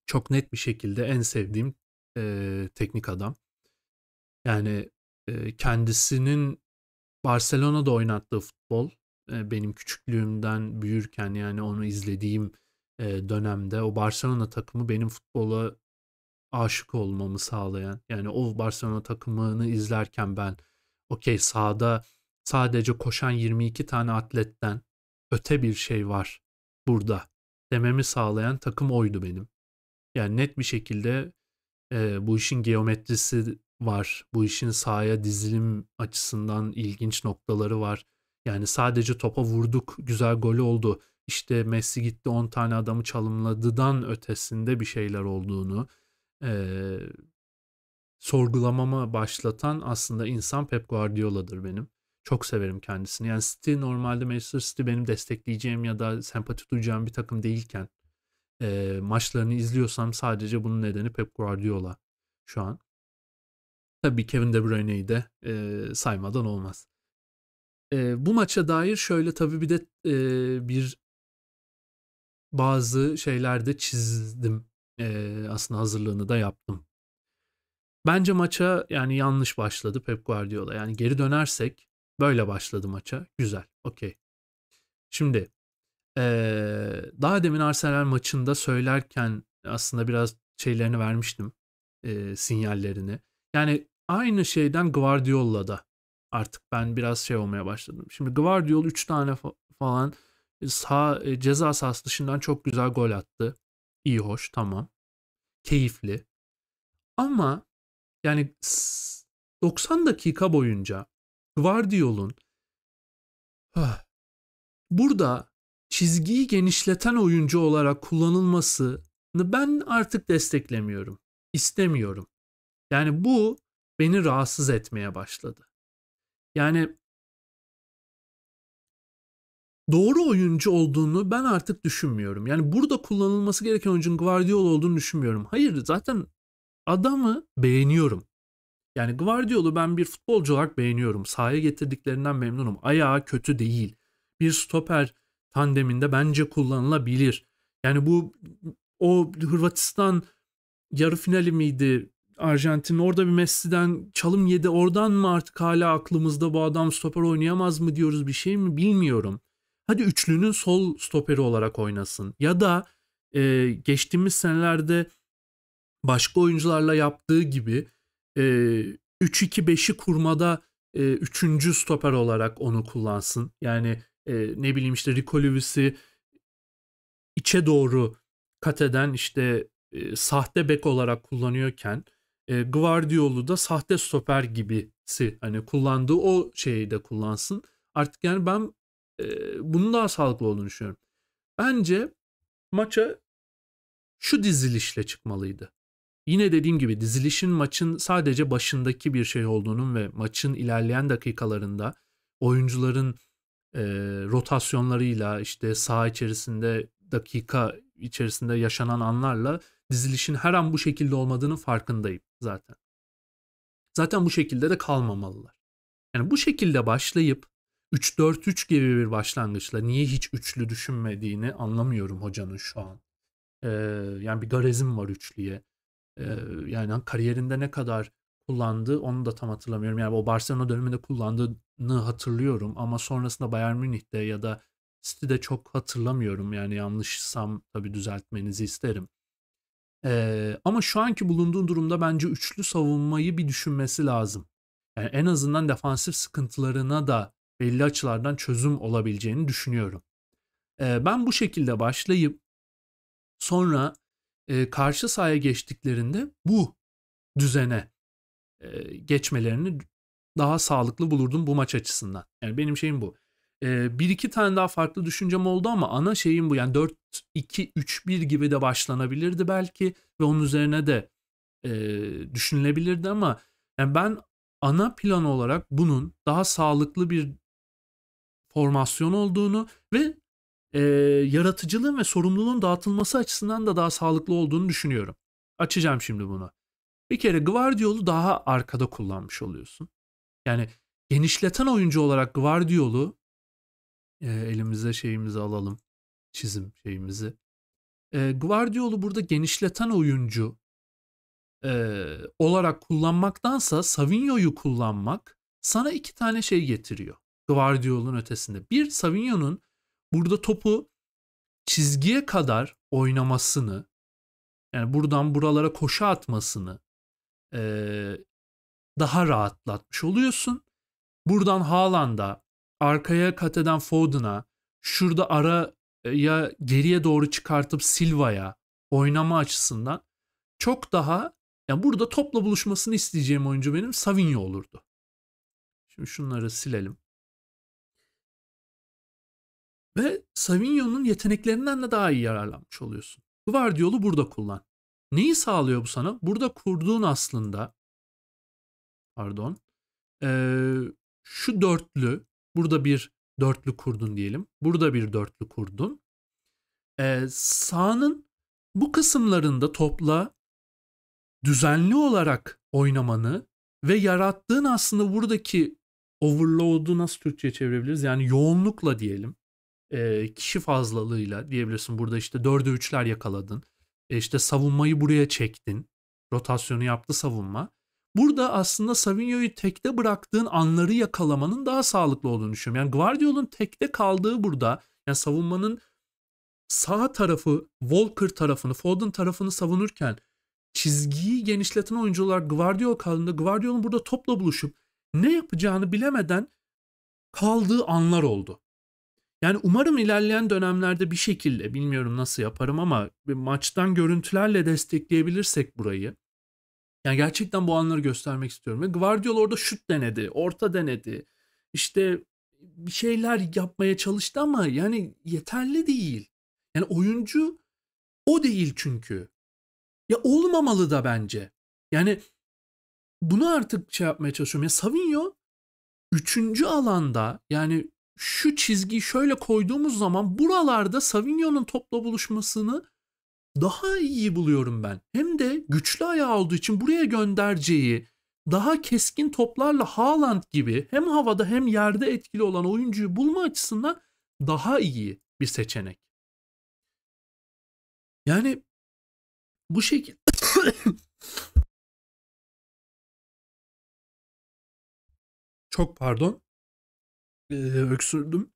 çok net bir şekilde en sevdiğim e, teknik adam. Yani e, kendisinin Barcelona'da oynattığı futbol e, benim küçüklüğümden büyürken yani onu izlediğim e, dönemde o Barcelona takımı benim futbola aşık olmamı sağlayan yani o Barcelona takımını izlerken ben okey sahada sadece koşan 22 tane atletten öte bir şey var burada dememi sağlayan takım oydu benim. Yani net bir şekilde e, bu işin geometrisi var. Bu işin sahaya dizilim açısından ilginç noktaları var. Yani sadece topa vurduk, güzel golü oldu. İşte Messi gitti 10 tane adamı çalımladıdan ötesinde bir şeyler olduğunu e, sorgulamama başlatan aslında insan Pep Guardiola'dır benim. Çok severim kendisini. Yani City normalde Manchester City benim destekleyeceğim ya da sempati duyacağım bir takım değilken e, maçlarını izliyorsam sadece bunun nedeni Pep Guardiola şu an. Tabii Kevin De Bruyne'yi de e, saymadan olmaz. E, bu maça dair şöyle tabii bir de e, bir bazı şeylerde çizdim. E, aslında hazırlığını da yaptım. Bence maça yani yanlış başladı Pep Guardiola. Yani geri dönersek böyle başladı maça. Güzel. Okey. Şimdi ee, daha demin Arsenal maçında söylerken aslında biraz şeylerini vermiştim. E, sinyallerini. Yani aynı şeyden Guardiola'da artık ben biraz şey olmaya başladım. Şimdi Guardiol 3 tane fa- falan e, sağ e, ceza sahası dışından çok güzel gol attı. İyi hoş tamam. Keyifli. Ama yani 90 dakika boyunca Guardiol'un ah, burada çizgiyi genişleten oyuncu olarak kullanılmasını ben artık desteklemiyorum. İstemiyorum. Yani bu beni rahatsız etmeye başladı. Yani doğru oyuncu olduğunu ben artık düşünmüyorum. Yani burada kullanılması gereken oyuncunun Guardiola olduğunu düşünmüyorum. Hayır zaten adamı beğeniyorum. Yani Guardiola'ı ben bir futbolcu olarak beğeniyorum. Sahaya getirdiklerinden memnunum. Ayağı kötü değil. Bir stoper tandeminde bence kullanılabilir. Yani bu o Hırvatistan yarı finali miydi? Arjantin orada bir Messi'den çalım yedi oradan mı artık hala aklımızda bu adam stoper oynayamaz mı diyoruz bir şey mi bilmiyorum. Hadi üçlünün sol stoperi olarak oynasın ya da e, geçtiğimiz senelerde başka oyuncularla yaptığı gibi e, 3-2-5'i kurmada e, üçüncü stoper olarak onu kullansın. Yani e, ne bileyim işte Rico Lewis'i içe doğru kat eden işte e, sahte bek olarak kullanıyorken e, da sahte stoper gibisi hani kullandığı o şeyi de kullansın. Artık yani ben e, bunun daha sağlıklı olduğunu düşünüyorum. Bence maça şu dizilişle çıkmalıydı. Yine dediğim gibi dizilişin maçın sadece başındaki bir şey olduğunun ve maçın ilerleyen dakikalarında oyuncuların e, rotasyonlarıyla işte saha içerisinde dakika içerisinde yaşanan anlarla dizilişin her an bu şekilde olmadığını farkındayım zaten. Zaten bu şekilde de kalmamalılar. Yani bu şekilde başlayıp 3-4-3 gibi bir başlangıçla niye hiç üçlü düşünmediğini anlamıyorum hocanın şu an. Ee, yani bir garezim var üçlüye. Ee, yani kariyerinde ne kadar kullandı onu da tam hatırlamıyorum. Yani o Barcelona döneminde kullandığını hatırlıyorum ama sonrasında Bayern Münih'te ya da City'de çok hatırlamıyorum. Yani yanlışsam tabii düzeltmenizi isterim. Ee, ama şu anki bulunduğu durumda bence üçlü savunmayı bir düşünmesi lazım. Yani en azından defansif sıkıntılarına da belli açılardan çözüm olabileceğini düşünüyorum. Ee, ben bu şekilde başlayıp sonra e, karşı sahaya geçtiklerinde bu düzene e, geçmelerini daha sağlıklı bulurdum bu maç açısından. Yani benim şeyim bu. E, bir iki tane daha farklı düşüncem oldu ama ana şeyim bu. Yani 4-2-3-1 gibi de başlanabilirdi belki ve onun üzerine de e, düşünülebilirdi ama yani ben ana plan olarak bunun daha sağlıklı bir formasyon olduğunu ve e, yaratıcılığın ve sorumluluğun dağıtılması açısından da daha sağlıklı olduğunu düşünüyorum. Açacağım şimdi bunu. Bir kere Guardiol'u daha arkada kullanmış oluyorsun. Yani genişleten oyuncu olarak Guardiol'u e, elimize şeyimizi alalım. Çizim şeyimizi. E, Guardiol'u burada genişleten oyuncu e, olarak kullanmaktansa Savinho'yu kullanmak sana iki tane şey getiriyor. Guardiolanın ötesinde. Bir Savinho'nun burada topu çizgiye kadar oynamasını yani buradan buralara koşu atmasını e, daha rahatlatmış oluyorsun. Buradan Haaland'a arkaya kat eden Foden'a, şurada e, ya geriye doğru çıkartıp Silva'ya oynama açısından çok daha yani burada topla buluşmasını isteyeceğim oyuncu benim Savinho olurdu. Şimdi şunları silelim. Ve Savinho'nun yeteneklerinden de daha iyi yararlanmış oluyorsun. Guardiol'u burada kullan. Neyi sağlıyor bu sana? Burada kurduğun aslında pardon ee, şu dörtlü Burada bir dörtlü kurdun diyelim. Burada bir dörtlü kurdun. Ee, sağının bu kısımlarında topla düzenli olarak oynamanı ve yarattığın aslında buradaki overload'u nasıl Türkçe'ye çevirebiliriz? Yani yoğunlukla diyelim. E, kişi fazlalığıyla diyebilirsin. Burada işte 4'e 3'ler yakaladın. E, işte savunmayı buraya çektin. Rotasyonu yaptı savunma. Burada aslında Savinho'yu tekte bıraktığın anları yakalamanın daha sağlıklı olduğunu düşünüyorum. Yani Guardiola'nın tekte kaldığı burada yani savunmanın sağ tarafı Walker tarafını, Foden tarafını savunurken çizgiyi genişleten oyuncular Guardiola kaldığında Guardiola'nın burada topla buluşup ne yapacağını bilemeden kaldığı anlar oldu. Yani umarım ilerleyen dönemlerde bir şekilde bilmiyorum nasıl yaparım ama bir maçtan görüntülerle destekleyebilirsek burayı yani gerçekten bu anları göstermek istiyorum. Ve Guardiola orada şut denedi, orta denedi. İşte bir şeyler yapmaya çalıştı ama yani yeterli değil. Yani oyuncu o değil çünkü. Ya olmamalı da bence. Yani bunu artık şey yapmaya çalışıyorum. Ya Savinho üçüncü alanda yani şu çizgiyi şöyle koyduğumuz zaman buralarda Savinho'nun topla buluşmasını daha iyi buluyorum ben. Hem de güçlü ayağı olduğu için buraya göndereceği daha keskin toplarla Haaland gibi hem havada hem yerde etkili olan oyuncuyu bulma açısından daha iyi bir seçenek. Yani bu şekilde <coughs> çok pardon ee, öksürdüm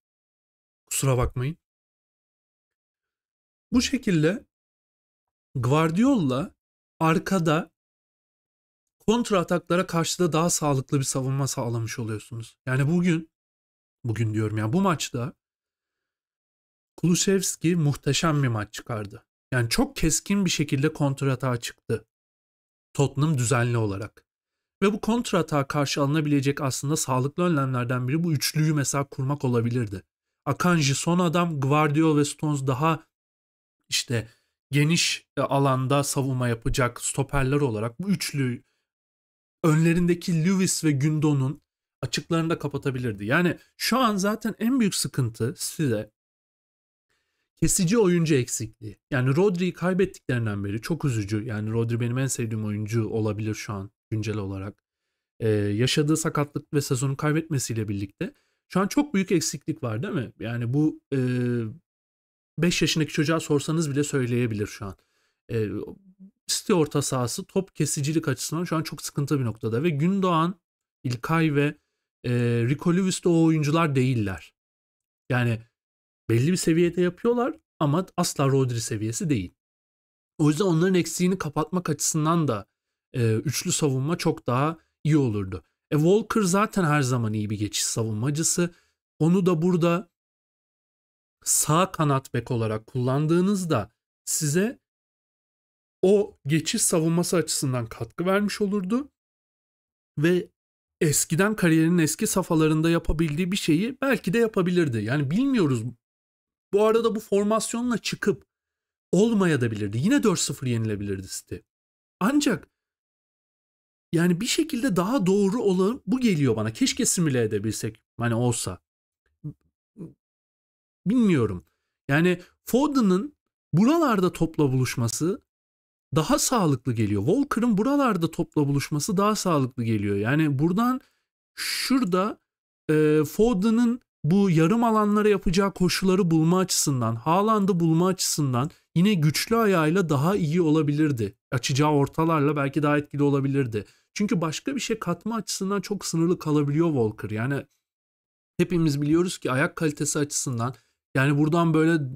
kusura bakmayın. Bu şekilde Guardiola arkada kontra ataklara karşı da daha sağlıklı bir savunma sağlamış oluyorsunuz. Yani bugün bugün diyorum yani bu maçta Kulusevski muhteşem bir maç çıkardı. Yani çok keskin bir şekilde kontratağa çıktı. Tottenham düzenli olarak. Ve bu kontratağa karşı alınabilecek aslında sağlıklı önlemlerden biri bu üçlüyü mesela kurmak olabilirdi. Akanji son adam, Guardiola ve Stones daha işte geniş e, alanda savunma yapacak stoperler olarak bu üçlü önlerindeki Lewis ve Gündoğan'ın açıklarını da kapatabilirdi. Yani şu an zaten en büyük sıkıntı size kesici oyuncu eksikliği. Yani Rodri'yi kaybettiklerinden beri çok üzücü. Yani Rodri benim en sevdiğim oyuncu olabilir şu an güncel olarak. Ee, yaşadığı sakatlık ve sezonu kaybetmesiyle birlikte şu an çok büyük eksiklik var değil mi? Yani bu e, 5 yaşındaki çocuğa sorsanız bile söyleyebilir şu an. E, ee, City orta sahası top kesicilik açısından şu an çok sıkıntı bir noktada ve Gündoğan, İlkay ve e, Rico Lewis de o oyuncular değiller. Yani belli bir seviyede yapıyorlar ama asla Rodri seviyesi değil. O yüzden onların eksiğini kapatmak açısından da e, üçlü savunma çok daha iyi olurdu. E, Walker zaten her zaman iyi bir geçiş savunmacısı. Onu da burada sağ kanat bek olarak kullandığınızda size o geçiş savunması açısından katkı vermiş olurdu. Ve eskiden kariyerinin eski safhalarında yapabildiği bir şeyi belki de yapabilirdi. Yani bilmiyoruz. Bu arada bu formasyonla çıkıp olmaya da bilirdi. Yine 4-0 yenilebilirdi City. Ancak yani bir şekilde daha doğru olan bu geliyor bana. Keşke simüle edebilsek. Hani olsa. Bilmiyorum. Yani Foden'ın buralarda topla buluşması daha sağlıklı geliyor. Walker'ın buralarda topla buluşması daha sağlıklı geliyor. Yani buradan şurada e, Foden'ın bu yarım alanlara yapacağı koşuları bulma açısından, Haaland'ı bulma açısından yine güçlü ayağıyla daha iyi olabilirdi. Açacağı ortalarla belki daha etkili olabilirdi. Çünkü başka bir şey katma açısından çok sınırlı kalabiliyor Walker. Yani hepimiz biliyoruz ki ayak kalitesi açısından yani buradan böyle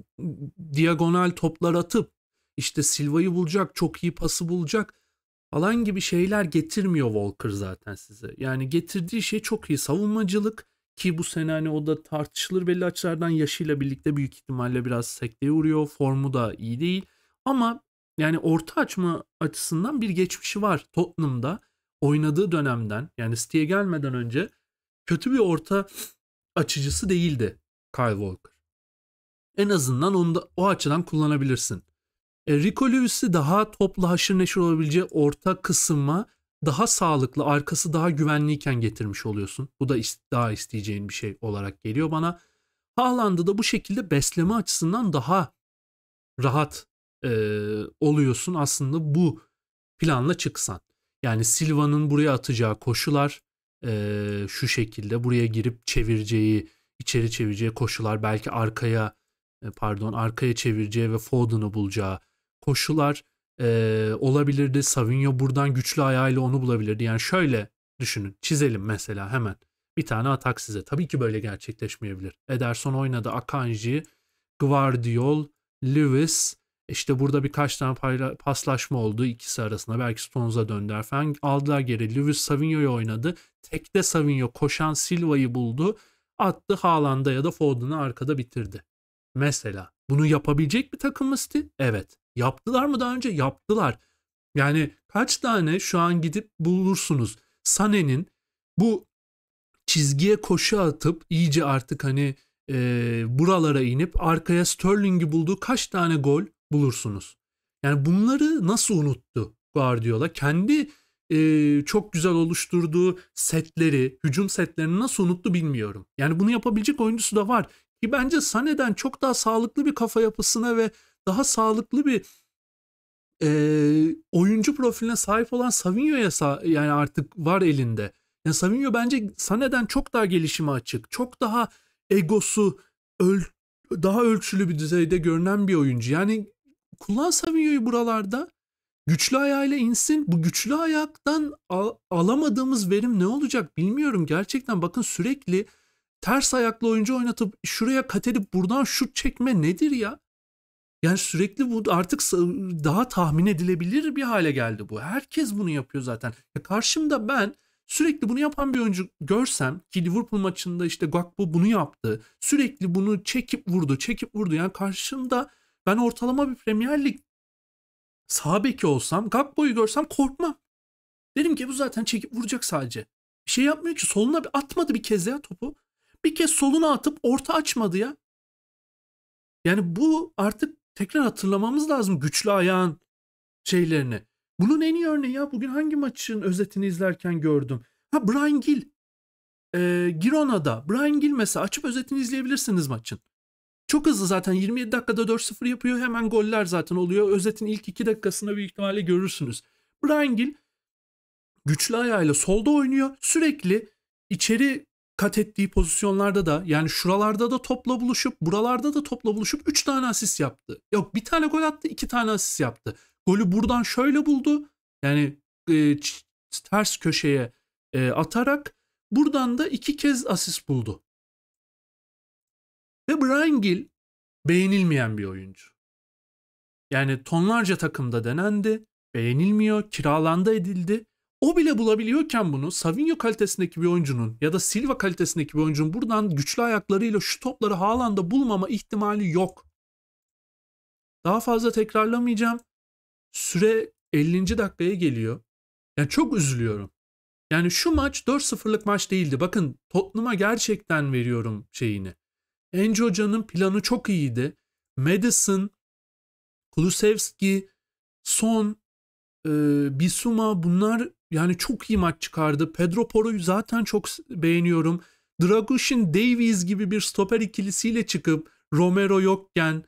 diagonal toplar atıp işte Silva'yı bulacak, çok iyi pası bulacak falan gibi şeyler getirmiyor Walker zaten size. Yani getirdiği şey çok iyi savunmacılık ki bu sene hani o da tartışılır belli açılardan yaşıyla birlikte büyük ihtimalle biraz sekteye uğruyor. Formu da iyi değil ama yani orta açma açısından bir geçmişi var Tottenham'da oynadığı dönemden yani City'ye gelmeden önce kötü bir orta açıcısı değildi Kyle Walker. En azından onu da o açıdan kullanabilirsin. E, Rico Lewis'i daha toplu haşır neşir olabileceği orta kısma daha sağlıklı, arkası daha güvenliyken getirmiş oluyorsun. Bu da daha isteyeceğin bir şey olarak geliyor bana. Haaland'ı da bu şekilde besleme açısından daha rahat e, oluyorsun aslında bu planla çıksan. Yani Silva'nın buraya atacağı koşular e, şu şekilde buraya girip çevireceği, içeri çevireceği koşular belki arkaya e, pardon arkaya çevireceği ve Foden'ı bulacağı koşular e, olabilirdi. Savinho buradan güçlü ayağıyla onu bulabilirdi. Yani şöyle düşünün çizelim mesela hemen bir tane atak size. Tabii ki böyle gerçekleşmeyebilir. Ederson oynadı Akanji, Guardiol, Lewis. İşte burada birkaç tane payla, paslaşma oldu ikisi arasında. Belki Stones'a döndüler falan. Aldılar geri. Lewis Savinho'yu oynadı. Tekte Savinho koşan Silva'yı buldu. Attı Haaland'a ya da Foden'ı arkada bitirdi. Mesela bunu yapabilecek bir takım City? Evet. Yaptılar mı daha önce? Yaptılar. Yani kaç tane şu an gidip bulursunuz. Sane'nin bu çizgiye koşu atıp iyice artık hani e, buralara inip arkaya Sterling'i bulduğu kaç tane gol bulursunuz. Yani bunları nasıl unuttu Guardiola? Kendi e, çok güzel oluşturduğu setleri, hücum setlerini nasıl unuttu bilmiyorum. Yani bunu yapabilecek oyuncusu da var. Ki bence Sané'den çok daha sağlıklı bir kafa yapısına ve daha sağlıklı bir e, oyuncu profiline sahip olan Savinho'ya sa- yani artık var elinde. Yani Savinho bence Sané'den çok daha gelişime açık. Çok daha egosu öl daha ölçülü bir düzeyde görünen bir oyuncu. Yani kullan Savinho'yu buralarda güçlü ayağıyla insin. Bu güçlü ayaktan al- alamadığımız verim ne olacak bilmiyorum. Gerçekten bakın sürekli ters ayaklı oyuncu oynatıp şuraya kat edip buradan şut çekme nedir ya? Yani sürekli bu artık daha tahmin edilebilir bir hale geldi bu. Herkes bunu yapıyor zaten. Ya karşımda ben sürekli bunu yapan bir oyuncu görsem ki Liverpool maçında işte Gakpo bunu yaptı. Sürekli bunu çekip vurdu, çekip vurdu. Yani karşımda ben ortalama bir Premier Lig sağ olsam Gakpo'yu görsem korkmam. Derim ki bu zaten çekip vuracak sadece. Bir şey yapmıyor ki soluna bir atmadı bir kez ya topu. Bir kez soluna atıp orta açmadı ya. Yani bu artık tekrar hatırlamamız lazım güçlü ayağın şeylerini. Bunun en iyi örneği ya bugün hangi maçın özetini izlerken gördüm. Ha Brian Gill. Ee, Girona'da Brian Gill mesela açıp özetini izleyebilirsiniz maçın. Çok hızlı zaten 27 dakikada 4-0 yapıyor. Hemen goller zaten oluyor. Özetin ilk 2 dakikasında büyük ihtimalle görürsünüz. Brian Gill güçlü ayağıyla solda oynuyor. Sürekli içeri kat ettiği pozisyonlarda da yani şuralarda da topla buluşup buralarda da topla buluşup 3 tane asist yaptı. Yok bir tane gol attı 2 tane asist yaptı. Golü buradan şöyle buldu yani e, ters köşeye e, atarak buradan da 2 kez asist buldu. Ve Brian Gill beğenilmeyen bir oyuncu. Yani tonlarca takımda denendi, beğenilmiyor, kiralanda edildi o bile bulabiliyorken bunu Savinho kalitesindeki bir oyuncunun ya da Silva kalitesindeki bir oyuncunun buradan güçlü ayaklarıyla şu topları Haaland'da bulmama ihtimali yok. Daha fazla tekrarlamayacağım. Süre 50. dakikaya geliyor. Yani çok üzülüyorum. Yani şu maç 4-0'lık maç değildi. Bakın Tottenham'a gerçekten veriyorum şeyini. Enci Hoca'nın planı çok iyiydi. Madison, Kulusevski, Son, e, Bisuma bunlar yani çok iyi maç çıkardı. Pedro Poro'yu zaten çok beğeniyorum. Dragushin Davies gibi bir stoper ikilisiyle çıkıp Romero yokken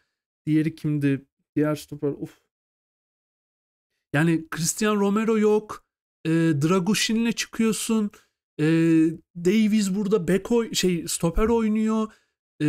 diğeri kimdi? Diğer stoper Uf. Yani Christian Romero yok. E, ee, Dragushin'le çıkıyorsun. E, Davies burada beko şey stoper oynuyor. E,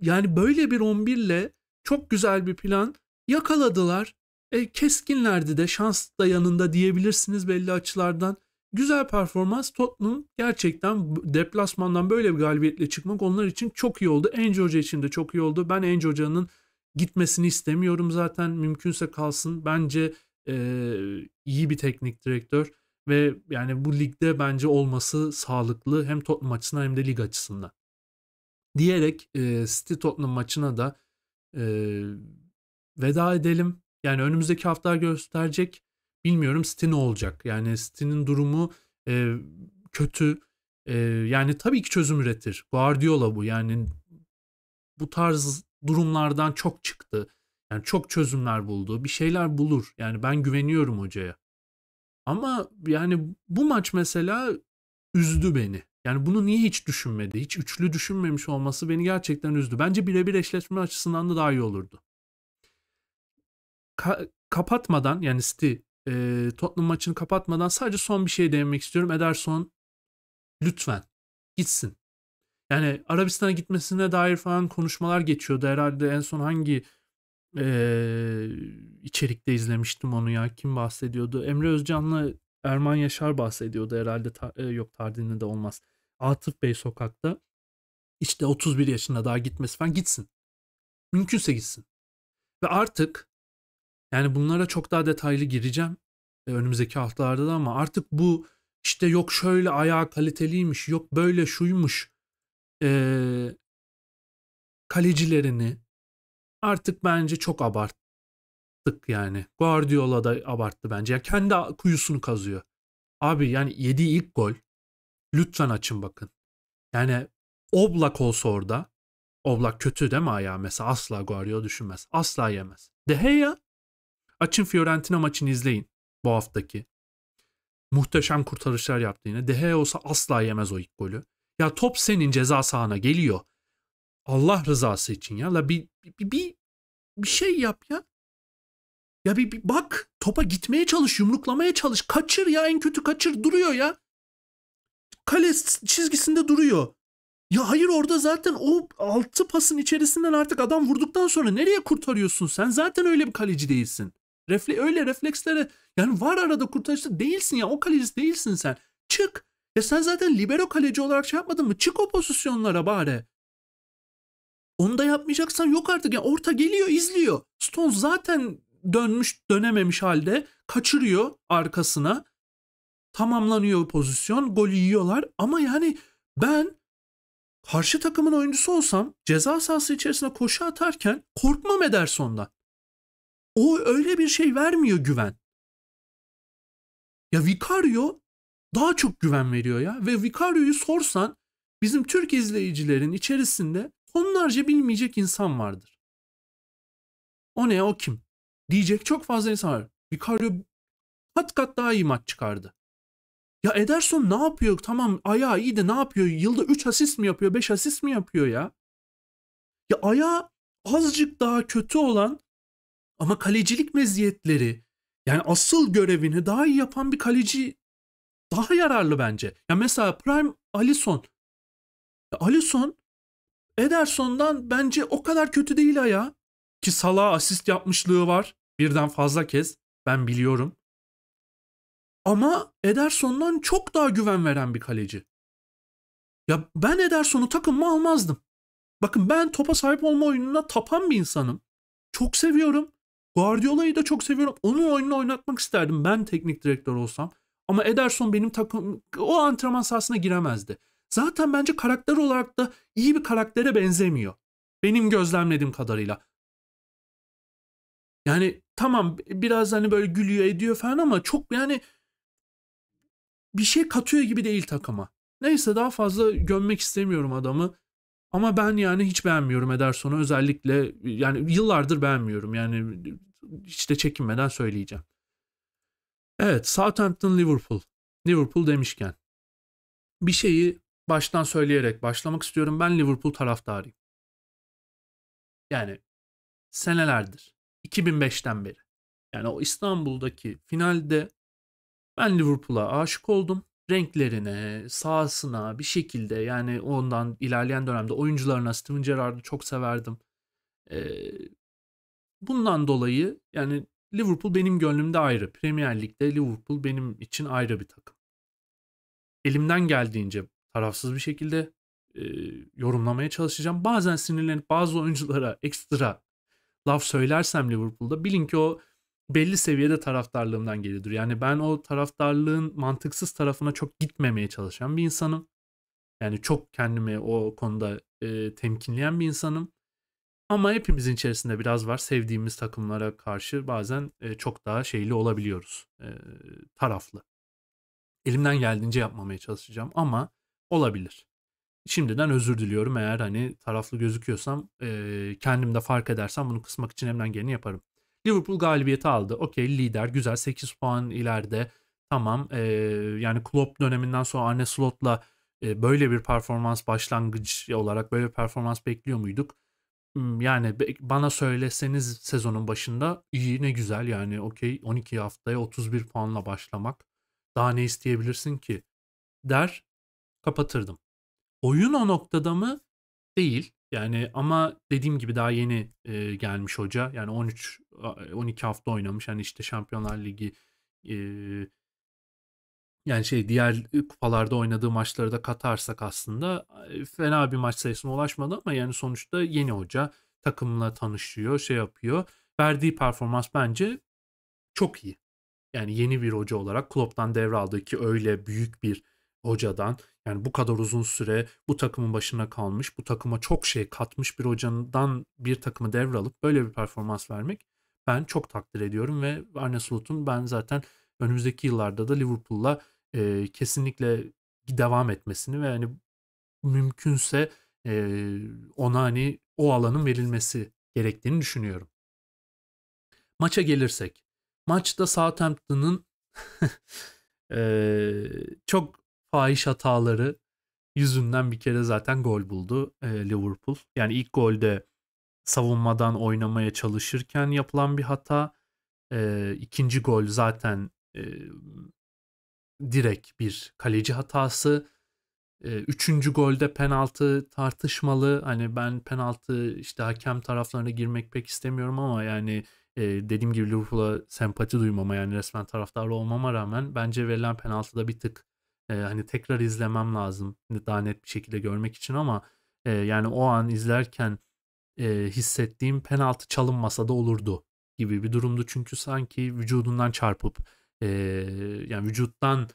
yani böyle bir 11'le çok güzel bir plan yakaladılar. E, keskinlerdi de şans da yanında diyebilirsiniz belli açılardan. Güzel performans Tottenham gerçekten deplasmandan böyle bir galibiyetle çıkmak onlar için çok iyi oldu. Enge Hoca için de çok iyi oldu. Ben Enge Hoca'nın gitmesini istemiyorum zaten mümkünse kalsın. Bence e, iyi bir teknik direktör ve yani bu ligde bence olması sağlıklı hem Tottenham açısından hem de lig açısından. Diyerek e, City Tottenham maçına da e, veda edelim. Yani önümüzdeki hafta gösterecek. Bilmiyorum City ne olacak? Yani City'nin durumu e, kötü. E, yani tabii ki çözüm üretir. Guardiola bu. Yani bu tarz durumlardan çok çıktı. Yani çok çözümler buldu. Bir şeyler bulur. Yani ben güveniyorum hocaya. Ama yani bu maç mesela üzdü beni. Yani bunu niye hiç düşünmedi? Hiç üçlü düşünmemiş olması beni gerçekten üzdü. Bence birebir eşleşme açısından da daha iyi olurdu ka- kapatmadan yani City e, Tottenham maçını kapatmadan sadece son bir şey değinmek istiyorum. Ederson lütfen gitsin. Yani Arabistan'a gitmesine dair falan konuşmalar geçiyordu herhalde en son hangi e, içerikte izlemiştim onu ya kim bahsediyordu? Emre Özcan'la Erman Yaşar bahsediyordu herhalde ta, e, yok tardini de olmaz. Atıf Bey sokakta işte 31 yaşında daha gitmesi falan gitsin. Mümkünse gitsin. Ve artık yani bunlara çok daha detaylı gireceğim e, önümüzdeki haftalarda da ama artık bu işte yok şöyle ayağı kaliteliymiş, yok böyle şuymuş ee, kalecilerini artık bence çok abarttık yani. Guardiola da abarttı bence. Ya yani kendi kuyusunu kazıyor. Abi yani yediği ilk gol lütfen açın bakın. Yani Oblak olsa orada Oblak kötü değil mi ayağı mesela asla Guardiola düşünmez. Asla yemez. De Gea Açın Fiorentina maçını izleyin bu haftaki. Muhteşem kurtarışlar yaptı yine. Dehe olsa asla yemez o ilk golü. Ya top senin ceza sahana geliyor. Allah rızası için ya. La bir, bir, bir, bir şey yap ya. Ya bir, bir bak topa gitmeye çalış, yumruklamaya çalış. Kaçır ya en kötü kaçır duruyor ya. Kale çizgisinde duruyor. Ya hayır orada zaten o altı pasın içerisinden artık adam vurduktan sonra nereye kurtarıyorsun sen? Zaten öyle bir kaleci değilsin. Refle öyle reflekslere yani var arada kurtarıcı değilsin ya o kalecisi değilsin sen. Çık. Ya sen zaten libero kaleci olarak şey yapmadın mı? Çık o pozisyonlara bari. Onu da yapmayacaksan yok artık. Yani orta geliyor izliyor. stone zaten dönmüş dönememiş halde kaçırıyor arkasına. Tamamlanıyor pozisyon. gol yiyorlar. Ama yani ben karşı takımın oyuncusu olsam ceza sahası içerisine koşu atarken korkmam Ederson'dan. O öyle bir şey vermiyor güven. Ya Vicario daha çok güven veriyor ya. Ve Vicario'yu sorsan bizim Türk izleyicilerin içerisinde onlarca bilmeyecek insan vardır. O ne o kim? Diyecek çok fazla insan var. Vicario kat kat daha iyi maç çıkardı. Ya Ederson ne yapıyor? Tamam ayağı iyi de ne yapıyor? Yılda 3 asist mi yapıyor? 5 asist mi yapıyor ya? Ya ayağı azıcık daha kötü olan ama kalecilik meziyetleri yani asıl görevini daha iyi yapan bir kaleci daha yararlı bence. Ya yani mesela Prime Alisson. Ya Alisson Ederson'dan bence o kadar kötü değil ayağı. Ki Salah asist yapmışlığı var. Birden fazla kez. Ben biliyorum. Ama Ederson'dan çok daha güven veren bir kaleci. Ya ben Ederson'u takımıma almazdım. Bakın ben topa sahip olma oyununa tapan bir insanım. Çok seviyorum. Guardiola'yı da çok seviyorum. Onun oyununu oynatmak isterdim ben teknik direktör olsam. Ama Ederson benim takım o antrenman sahasına giremezdi. Zaten bence karakter olarak da iyi bir karaktere benzemiyor. Benim gözlemlediğim kadarıyla. Yani tamam biraz hani böyle gülüyor ediyor falan ama çok yani bir şey katıyor gibi değil takıma. Neyse daha fazla gömmek istemiyorum adamı. Ama ben yani hiç beğenmiyorum Ederson'u özellikle yani yıllardır beğenmiyorum yani hiç de çekinmeden söyleyeceğim. Evet Southampton Liverpool. Liverpool demişken bir şeyi baştan söyleyerek başlamak istiyorum. Ben Liverpool taraftarıyım. Yani senelerdir 2005'ten beri yani o İstanbul'daki finalde ben Liverpool'a aşık oldum renklerine, sahasına bir şekilde yani ondan ilerleyen dönemde oyuncularına Steven Gerrard'ı çok severdim. Ee, bundan dolayı yani Liverpool benim gönlümde ayrı. Premier Lig'de Liverpool benim için ayrı bir takım. Elimden geldiğince tarafsız bir şekilde e, yorumlamaya çalışacağım. Bazen sinirlenip bazı oyunculara ekstra laf söylersem Liverpool'da bilin ki o belli seviyede taraftarlığımdan geliyordur. Yani ben o taraftarlığın mantıksız tarafına çok gitmemeye çalışan bir insanım. Yani çok kendimi o konuda e, temkinleyen bir insanım. Ama hepimizin içerisinde biraz var. Sevdiğimiz takımlara karşı bazen e, çok daha şeyli olabiliyoruz. E, taraflı. Elimden geldiğince yapmamaya çalışacağım ama olabilir. Şimdiden özür diliyorum eğer hani taraflı gözüküyorsam e, kendimde fark edersem bunu kısmak için elimden geleni yaparım. Liverpool galibiyeti aldı. Okey lider güzel 8 puan ileride. Tamam e, yani Klopp döneminden sonra Arne Slot'la e, böyle bir performans başlangıç olarak böyle bir performans bekliyor muyduk? Hmm, yani bana söyleseniz sezonun başında iyi ne güzel yani okey 12 haftaya 31 puanla başlamak daha ne isteyebilirsin ki der kapatırdım. Oyun o noktada mı? Değil. Yani ama dediğim gibi daha yeni e, gelmiş hoca. Yani 13 12 hafta oynamış. Yani işte Şampiyonlar Ligi e, yani şey diğer kupalarda oynadığı maçları da katarsak aslında fena bir maç sayısına ulaşmadı ama yani sonuçta yeni hoca takımla tanışıyor, şey yapıyor. Verdiği performans bence çok iyi. Yani yeni bir hoca olarak Klopp'tan devraldığı ki öyle büyük bir hocadan. Yani bu kadar uzun süre bu takımın başına kalmış, bu takıma çok şey katmış bir hocadan bir takımı devralıp böyle bir performans vermek ben çok takdir ediyorum ve Arne Slot'un ben zaten önümüzdeki yıllarda da Liverpool'la e, kesinlikle devam etmesini ve hani mümkünse e, ona hani o alanın verilmesi gerektiğini düşünüyorum. Maça gelirsek. Maçta Southampton'ın <laughs> e, çok fahiş hataları yüzünden bir kere zaten gol buldu e, Liverpool. Yani ilk golde savunmadan oynamaya çalışırken yapılan bir hata. E, ikinci gol zaten e, direkt bir kaleci hatası. E, üçüncü golde penaltı tartışmalı. Hani ben penaltı işte hakem taraflarına girmek pek istemiyorum ama yani e, dediğim gibi Liverpool'a sempati duymama yani resmen taraftar olmama rağmen bence verilen penaltıda bir tık e, hani tekrar izlemem lazım daha net bir şekilde görmek için ama e, yani o an izlerken e, hissettiğim penaltı çalınmasa da olurdu gibi bir durumdu. Çünkü sanki vücudundan çarpıp e, yani vücuttan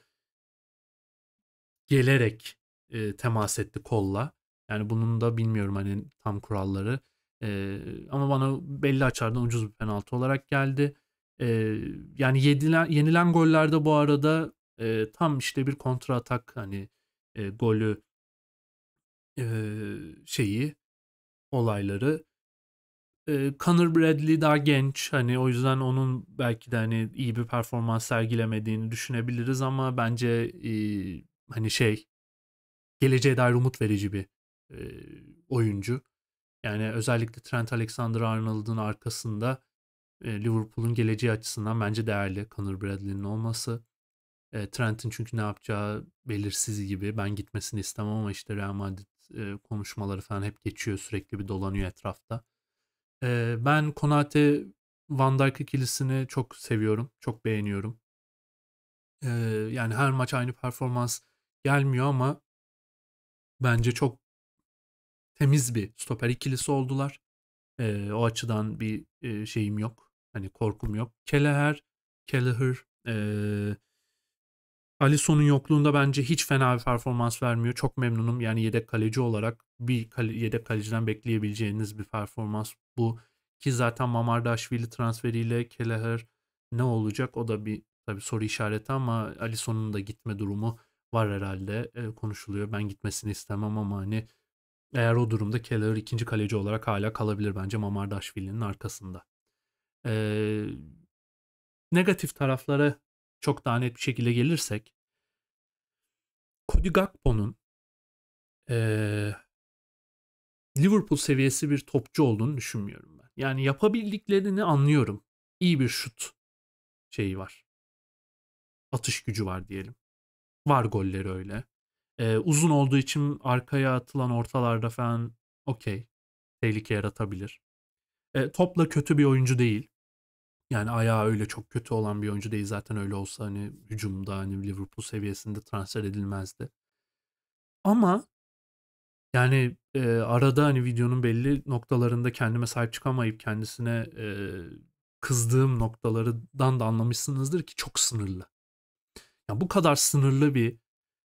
gelerek e, temas etti kolla. Yani bunun da bilmiyorum hani tam kuralları. E, ama bana belli açardan ucuz bir penaltı olarak geldi. E, yani yedilen, yenilen gollerde bu arada e, tam işte bir kontra atak hani e, golü e, şeyi olayları e, Connor Bradley daha genç hani o yüzden onun belki de hani iyi bir performans sergilemediğini düşünebiliriz ama bence e, hani şey geleceğe dair umut verici bir e, oyuncu. Yani özellikle Trent Alexander-Arnold'un arkasında Liverpool'un geleceği açısından bence değerli Connor Bradley'nin olması. E, Trent'in çünkü ne yapacağı belirsiz gibi. Ben gitmesini istemem ama işte Real Madrid e, konuşmaları falan hep geçiyor. Sürekli bir dolanıyor etrafta. E, ben Konate Van Dijk ikilisini çok seviyorum. Çok beğeniyorum. E, yani her maç aynı performans gelmiyor ama bence çok temiz bir stoper ikilisi oldular. E, o açıdan bir e, şeyim yok. Hani korkum yok. Keleher Keleher e, Alisson'un yokluğunda bence hiç fena bir performans vermiyor. Çok memnunum. Yani yedek kaleci olarak bir kale, yedek kaleciden bekleyebileceğiniz bir performans bu. Ki zaten Mamardaşvili transferiyle Keleher ne olacak? O da bir tabii soru işareti ama Alisson'un da gitme durumu var herhalde e, konuşuluyor. Ben gitmesini istemem ama hani eğer o durumda Keller ikinci kaleci olarak hala kalabilir bence Mamardaşvili'nin arkasında. E, negatif taraflara çok daha net bir şekilde gelirsek Cody Gakpo'nun e, Liverpool seviyesi bir topçu olduğunu düşünmüyorum ben. Yani yapabildiklerini anlıyorum. İyi bir şut şeyi var. Atış gücü var diyelim. Var golleri öyle. Ee, uzun olduğu için arkaya atılan ortalarda falan okey. Tehlike yaratabilir. Ee, topla kötü bir oyuncu değil. Yani ayağı öyle çok kötü olan bir oyuncu değil. Zaten öyle olsa hani hücumda hani Liverpool seviyesinde transfer edilmezdi. Ama yani e, arada hani videonun belli noktalarında kendime sahip çıkamayıp kendisine e, kızdığım noktalarından da anlamışsınızdır ki çok sınırlı. Yani bu kadar sınırlı bir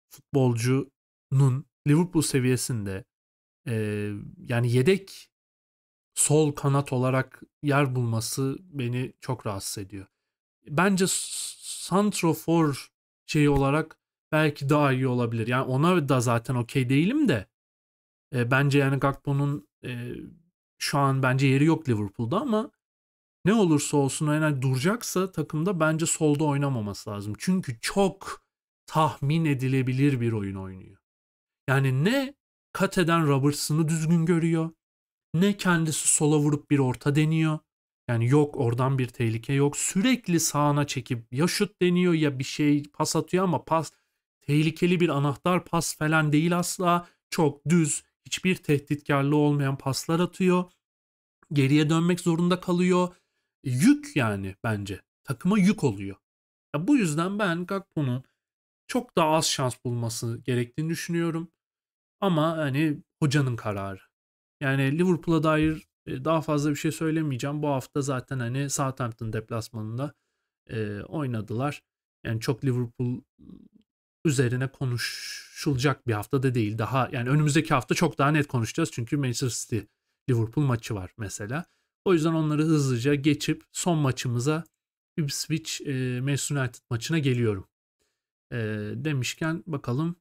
futbolcunun Liverpool seviyesinde e, yani yedek sol kanat olarak yer bulması beni çok rahatsız ediyor. Bence santrofor şeyi olarak belki daha iyi olabilir. Yani ona da zaten okey değilim de e, bence yani Gakpo'nun e, şu an bence yeri yok Liverpool'da ama ne olursa olsun yani duracaksa takımda bence solda oynamaması lazım. Çünkü çok tahmin edilebilir bir oyun oynuyor. Yani ne Kate'den Robertson'ı düzgün görüyor ne kendisi sola vurup bir orta deniyor. Yani yok oradan bir tehlike yok. Sürekli sağına çekip ya şut deniyor ya bir şey pas atıyor ama pas tehlikeli bir anahtar pas falan değil asla. Çok düz, hiçbir tehditkarlığı olmayan paslar atıyor. Geriye dönmek zorunda kalıyor. Yük yani bence. Takıma yük oluyor. Ya bu yüzden ben Gakpo'nun çok daha az şans bulması gerektiğini düşünüyorum. Ama hani hocanın kararı. Yani Liverpool'a dair e, daha fazla bir şey söylemeyeceğim. Bu hafta zaten hani Southampton deplasmanında e, oynadılar. Yani çok Liverpool üzerine konuşulacak bir hafta da değil. Daha yani önümüzdeki hafta çok daha net konuşacağız. Çünkü Manchester City Liverpool maçı var mesela. O yüzden onları hızlıca geçip son maçımıza Ipswich e, Manchester United maçına geliyorum. E, demişken bakalım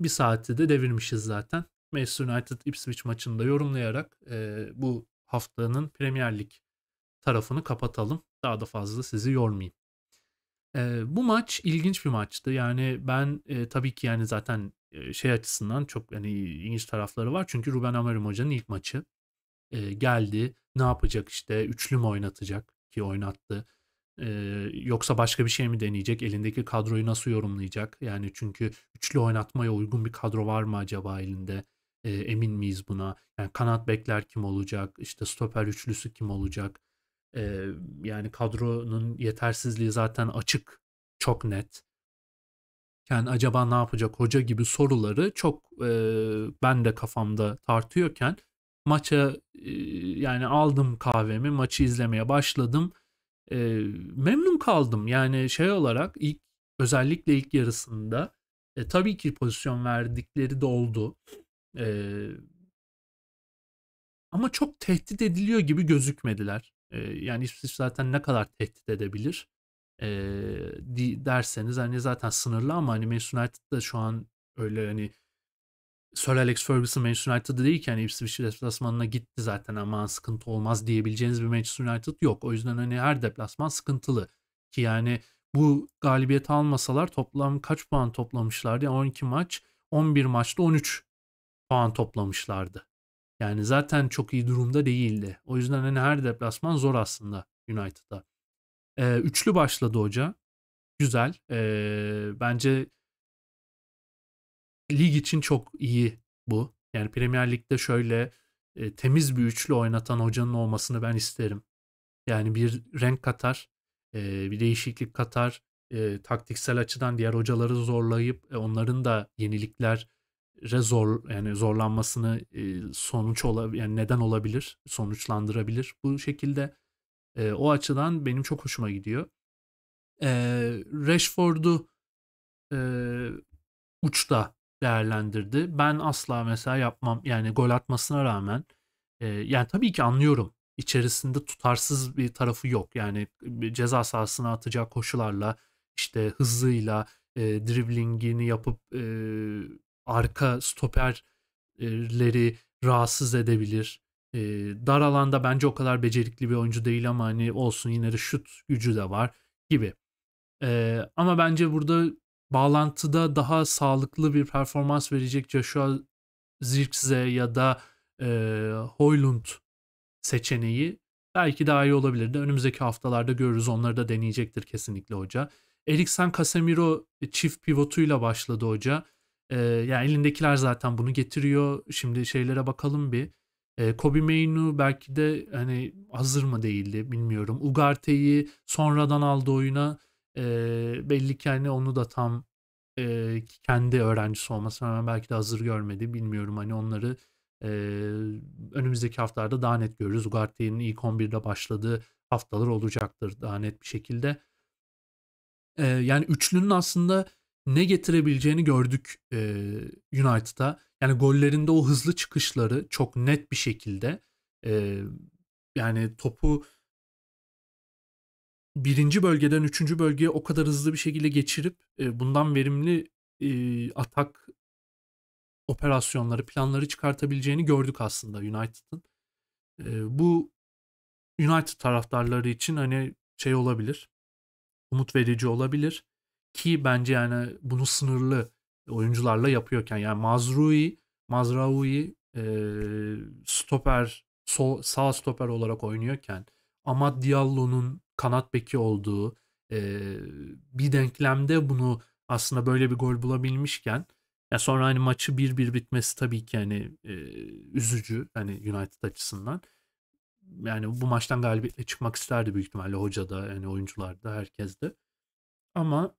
bir saati de devirmişiz zaten. Manchester United Ipswich maçını da yorumlayarak e, bu haftanın Premier Lig tarafını kapatalım. Daha da fazla sizi yormayayım. E, bu maç ilginç bir maçtı. Yani ben e, tabii ki yani zaten şey açısından çok yani ilginç tarafları var. Çünkü Ruben Amorim hocanın ilk maçı e, geldi. Ne yapacak işte? Üçlü mü oynatacak ki oynattı. E, yoksa başka bir şey mi deneyecek? Elindeki kadroyu nasıl yorumlayacak? Yani çünkü üçlü oynatmaya uygun bir kadro var mı acaba elinde? E, emin miyiz buna? Yani kanat bekler kim olacak? İşte stoper üçlüsü kim olacak? E, yani kadronun yetersizliği zaten açık, çok net. Yani acaba ne yapacak hoca gibi soruları çok e, ben de kafamda tartıyorken maça e, yani aldım kahvemi, maçı izlemeye başladım. E, memnun kaldım yani şey olarak ilk özellikle ilk yarısında e, tabii ki pozisyon verdikleri de oldu. Ee, ama çok tehdit ediliyor gibi gözükmediler. Ee, yani İsviçre zaten ne kadar tehdit edebilir ee, derseniz hani zaten sınırlı ama hani Manchester United'da şu an öyle hani Sir Alex Ferguson Manchester United'da değil ki hani İsviçre deplasmanına gitti zaten ama sıkıntı olmaz diyebileceğiniz bir Manchester United yok. O yüzden hani her deplasman sıkıntılı ki yani bu galibiyeti almasalar toplam kaç puan toplamışlardı? Yani 12 maç 11 maçta 13 puan toplamışlardı. Yani zaten çok iyi durumda değildi. O yüzden hani her deplasman zor aslında United'a. Ee, üçlü başladı hoca. Güzel. Ee, bence lig için çok iyi bu. Yani Premier Lig'de şöyle e, temiz bir üçlü oynatan hocanın olmasını ben isterim. Yani bir renk katar, e, bir değişiklik katar, e, taktiksel açıdan diğer hocaları zorlayıp e, onların da yenilikler zor yani zorlanmasını e, sonuç olabilir yani neden olabilir sonuçlandırabilir bu şekilde e, o açıdan benim çok hoşuma gidiyor e, Rashford'u e, uçta değerlendirdi ben asla mesela yapmam yani gol atmasına rağmen e, yani tabii ki anlıyorum içerisinde tutarsız bir tarafı yok yani ceza sahasına atacak koşularla işte hızıyla e, driblingini yapıp e, arka stoperleri rahatsız edebilir. Ee, dar alanda bence o kadar becerikli bir oyuncu değil ama hani olsun yine de şut gücü de var gibi. Ee, ama bence burada bağlantıda daha sağlıklı bir performans verecek Joshua Zirkse ya da e, Hoylund seçeneği belki daha iyi olabilirdi. Önümüzdeki haftalarda görürüz. Onları da deneyecektir kesinlikle hoca. Eriksen Casemiro çift pivotuyla başladı hoca yani elindekiler zaten bunu getiriyor. Şimdi şeylere bakalım bir. Kobe Mainu belki de hani hazır mı değildi bilmiyorum. Ugarte'yi sonradan aldı oyuna. belli ki hani onu da tam kendi öğrencisi olmasına rağmen belki de hazır görmedi. Bilmiyorum hani onları önümüzdeki haftalarda daha net görürüz. Ugarte'nin ilk 11'de başladığı haftalar olacaktır daha net bir şekilde. yani üçlünün aslında ne getirebileceğini gördük e, United'a. Yani gollerinde o hızlı çıkışları çok net bir şekilde e, yani topu birinci bölgeden üçüncü bölgeye o kadar hızlı bir şekilde geçirip e, bundan verimli e, atak operasyonları, planları çıkartabileceğini gördük aslında United'ın. E, bu United taraftarları için hani şey olabilir, umut verici olabilir ki bence yani bunu sınırlı oyuncularla yapıyorken yani Mazrui Mazraoui e, stoper sol, sağ stoper olarak oynuyorken Amad Diallo'nun kanat beki olduğu e, bir denklemde bunu aslında böyle bir gol bulabilmişken ya sonra hani maçı 1-1 bitmesi tabii ki hani e, üzücü hani United açısından. Yani bu maçtan galibiyetle çıkmak isterdi büyük ihtimalle hoca da yani oyuncular da herkes de. Ama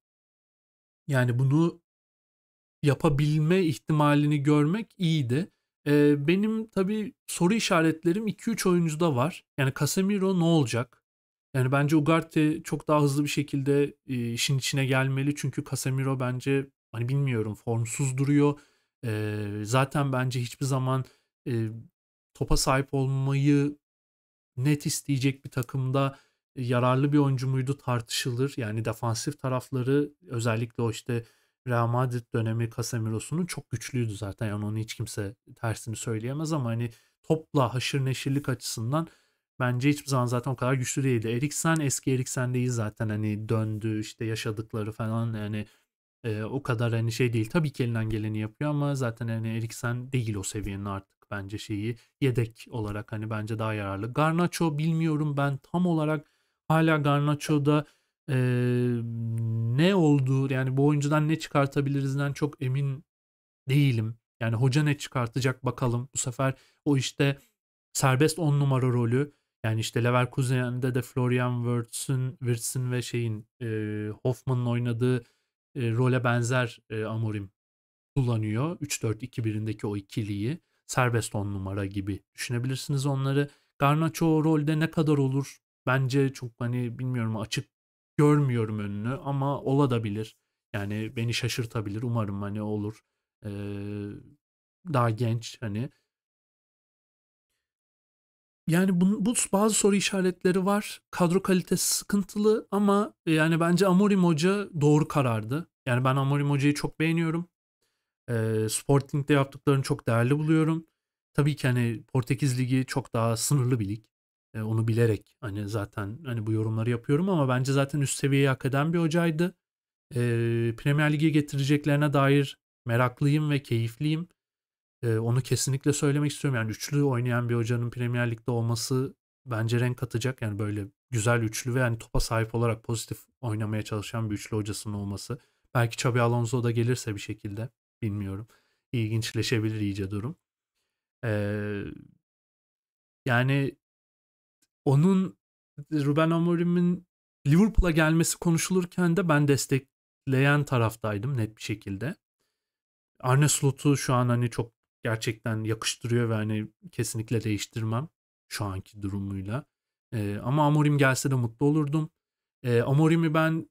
yani bunu yapabilme ihtimalini görmek iyiydi. Ee, benim tabi soru işaretlerim 2-3 oyuncuda var. Yani Casemiro ne olacak? Yani bence Ugarte çok daha hızlı bir şekilde e, işin içine gelmeli. Çünkü Casemiro bence hani bilmiyorum formsuz duruyor. E, zaten bence hiçbir zaman e, topa sahip olmayı net isteyecek bir takımda yararlı bir oyuncu muydu tartışılır. Yani defansif tarafları özellikle o işte Real Madrid dönemi Casemiro'sunun çok güçlüydü zaten. Yani onu hiç kimse tersini söyleyemez ama hani topla haşır neşirlik açısından bence hiçbir zaman zaten o kadar güçlü değildi. Eriksen eski Eriksen değil zaten hani döndü işte yaşadıkları falan yani e, o kadar hani şey değil. Tabii ki elinden geleni yapıyor ama zaten hani Eriksen değil o seviyenin artık bence şeyi yedek olarak hani bence daha yararlı. Garnacho bilmiyorum ben tam olarak hala Garnacho'da e, ne oldu yani bu oyuncudan ne çıkartabilirizden çok emin değilim. Yani hoca ne çıkartacak bakalım. Bu sefer o işte serbest 10 numara rolü yani işte Leverkusen'de de Florian Wirtz'ün Wirtz'in ve şeyin e, Hoffman'ın oynadığı e, role benzer e, Amorim kullanıyor. 3-4-2-1'indeki o ikiliyi serbest 10 numara gibi düşünebilirsiniz onları. Garnacho rolde ne kadar olur bence çok hani bilmiyorum açık görmüyorum önünü ama ola Yani beni şaşırtabilir. Umarım hani olur. Ee, daha genç hani. Yani bu, bu bazı soru işaretleri var. Kadro kalitesi sıkıntılı ama e, yani bence Amorim Hoca doğru karardı. Yani ben Amorim Hoca'yı çok beğeniyorum. Ee, Sporting'de yaptıklarını çok değerli buluyorum. Tabii ki hani Portekiz Ligi çok daha sınırlı bir lig. E, onu bilerek hani zaten hani bu yorumları yapıyorum ama bence zaten üst seviyeye hak eden bir hocaydı. E, Premier Lig'e getireceklerine dair meraklıyım ve keyifliyim. E, onu kesinlikle söylemek istiyorum. Yani üçlü oynayan bir hocanın Premier Lig'de olması bence renk katacak. Yani böyle güzel üçlü ve yani topa sahip olarak pozitif oynamaya çalışan bir üçlü hocasının olması. Belki Xabi Alonso da gelirse bir şekilde bilmiyorum. İlginçleşebilir iyice durum. Ee, yani onun Ruben Amorim'in Liverpool'a gelmesi konuşulurken de ben destekleyen taraftaydım net bir şekilde. Arne Slot'u şu an hani çok gerçekten yakıştırıyor ve hani kesinlikle değiştirmem şu anki durumuyla. Ee, ama Amorim gelse de mutlu olurdum. Ee, Amorim'i ben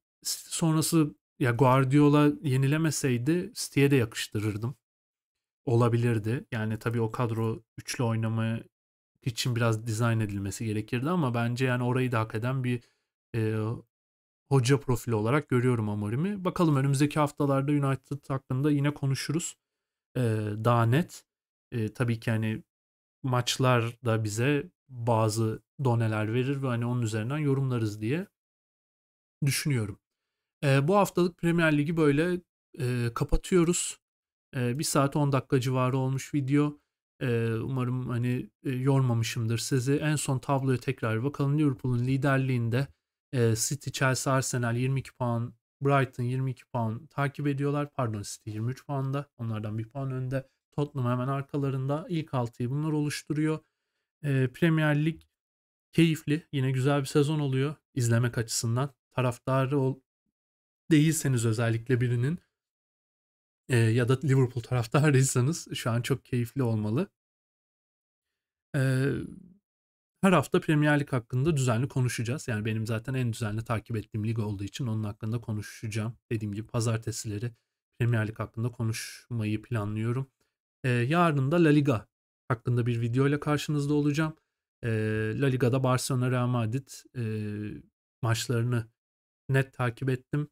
sonrası ya Guardiola yenilemeseydi City'ye de yakıştırırdım. Olabilirdi. Yani tabii o kadro üçlü oynamaya için biraz dizayn edilmesi gerekirdi ama bence yani orayı da hak eden bir e, hoca profili olarak görüyorum Amorim'i. Bakalım önümüzdeki haftalarda United hakkında yine konuşuruz. E, daha net. E, tabii ki hani maçlar da bize bazı doneler verir ve hani onun üzerinden yorumlarız diye düşünüyorum. E, bu haftalık Premier Ligi böyle e, kapatıyoruz. E, 1 saat 10 dakika civarı olmuş video umarım hani e, yormamışımdır sizi. En son tabloya tekrar bakalım. Liverpool'un liderliğinde City, Chelsea, Arsenal 22 puan, Brighton 22 puan takip ediyorlar. Pardon City 23 puanda. Onlardan bir puan önde. Tottenham hemen arkalarında. ilk altıyı bunlar oluşturuyor. E, Premier Lig keyifli. Yine güzel bir sezon oluyor izlemek açısından. Taraftarı ol değilseniz özellikle birinin e, ya da Liverpool taraftarıysanız <laughs> şu an çok keyifli olmalı. E, her hafta Premier Lig hakkında düzenli konuşacağız. Yani benim zaten en düzenli takip ettiğim lig olduğu için onun hakkında konuşacağım. Dediğim gibi pazartesileri Premier Lig hakkında konuşmayı planlıyorum. E, yarın da La Liga hakkında bir video ile karşınızda olacağım. E, La Liga'da Barcelona Real Madrid e, maçlarını net takip ettim.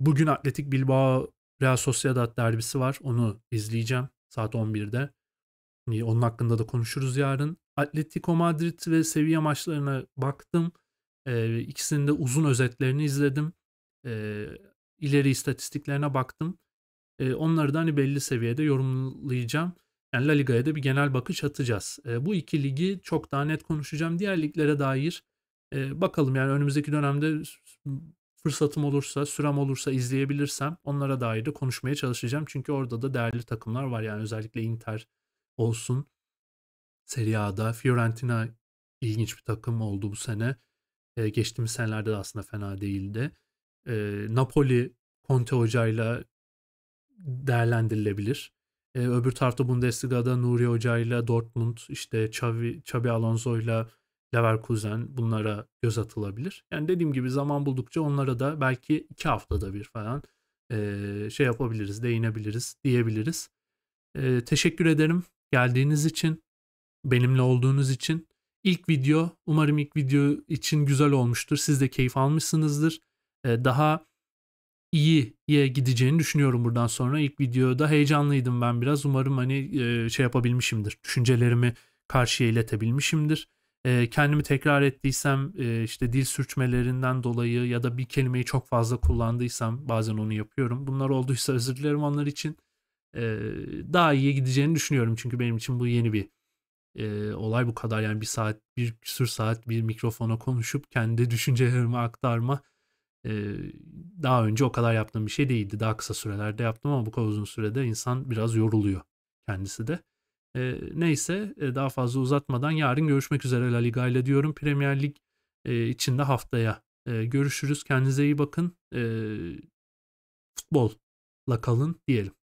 Bugün Atletik Bilbao Real Sociedad derbisi var. Onu izleyeceğim saat 11'de. Hani onun hakkında da konuşuruz yarın. Atletico Madrid ve Sevilla maçlarına baktım. E, ikisinin de uzun özetlerini izledim. E, ileri istatistiklerine baktım. E, onları da hani belli seviyede yorumlayacağım. Yani La Liga'ya da bir genel bakış atacağız. E, bu iki ligi çok daha net konuşacağım. Diğer liglere dair e, bakalım yani önümüzdeki dönemde fırsatım olursa, sürem olursa izleyebilirsem onlara dair de konuşmaya çalışacağım. Çünkü orada da değerli takımlar var. Yani özellikle Inter olsun. Serie A'da Fiorentina ilginç bir takım oldu bu sene. E, geçtiğimiz senelerde de aslında fena değildi. E, Napoli Conte hocayla değerlendirilebilir. E, öbür tarafta Bundesliga'da Nuri hocayla Dortmund, işte Xavi, Xabi Alonso ile Leverkusen bunlara göz atılabilir. Yani dediğim gibi zaman buldukça onlara da belki iki haftada bir falan e, şey yapabiliriz, değinebiliriz, diyebiliriz. E, teşekkür ederim geldiğiniz için, benimle olduğunuz için. İlk video, umarım ilk video için güzel olmuştur. Siz de keyif almışsınızdır. E, daha iyiye gideceğini düşünüyorum buradan sonra. İlk videoda heyecanlıydım ben biraz. Umarım hani e, şey yapabilmişimdir. Düşüncelerimi karşıya iletebilmişimdir kendimi tekrar ettiysem işte dil sürçmelerinden dolayı ya da bir kelimeyi çok fazla kullandıysam bazen onu yapıyorum. Bunlar olduysa özür dilerim onlar için. daha iyiye gideceğini düşünüyorum çünkü benim için bu yeni bir olay bu kadar yani bir saat bir küsür saat bir mikrofona konuşup kendi düşüncelerimi aktarma daha önce o kadar yaptığım bir şey değildi. Daha kısa sürelerde yaptım ama bu kadar uzun sürede insan biraz yoruluyor kendisi de. Ee, e, neyse daha fazla uzatmadan yarın görüşmek üzere La Liga ile diyorum. Premier Lig e, içinde haftaya e, görüşürüz. Kendinize iyi bakın. E, futbolla kalın diyelim.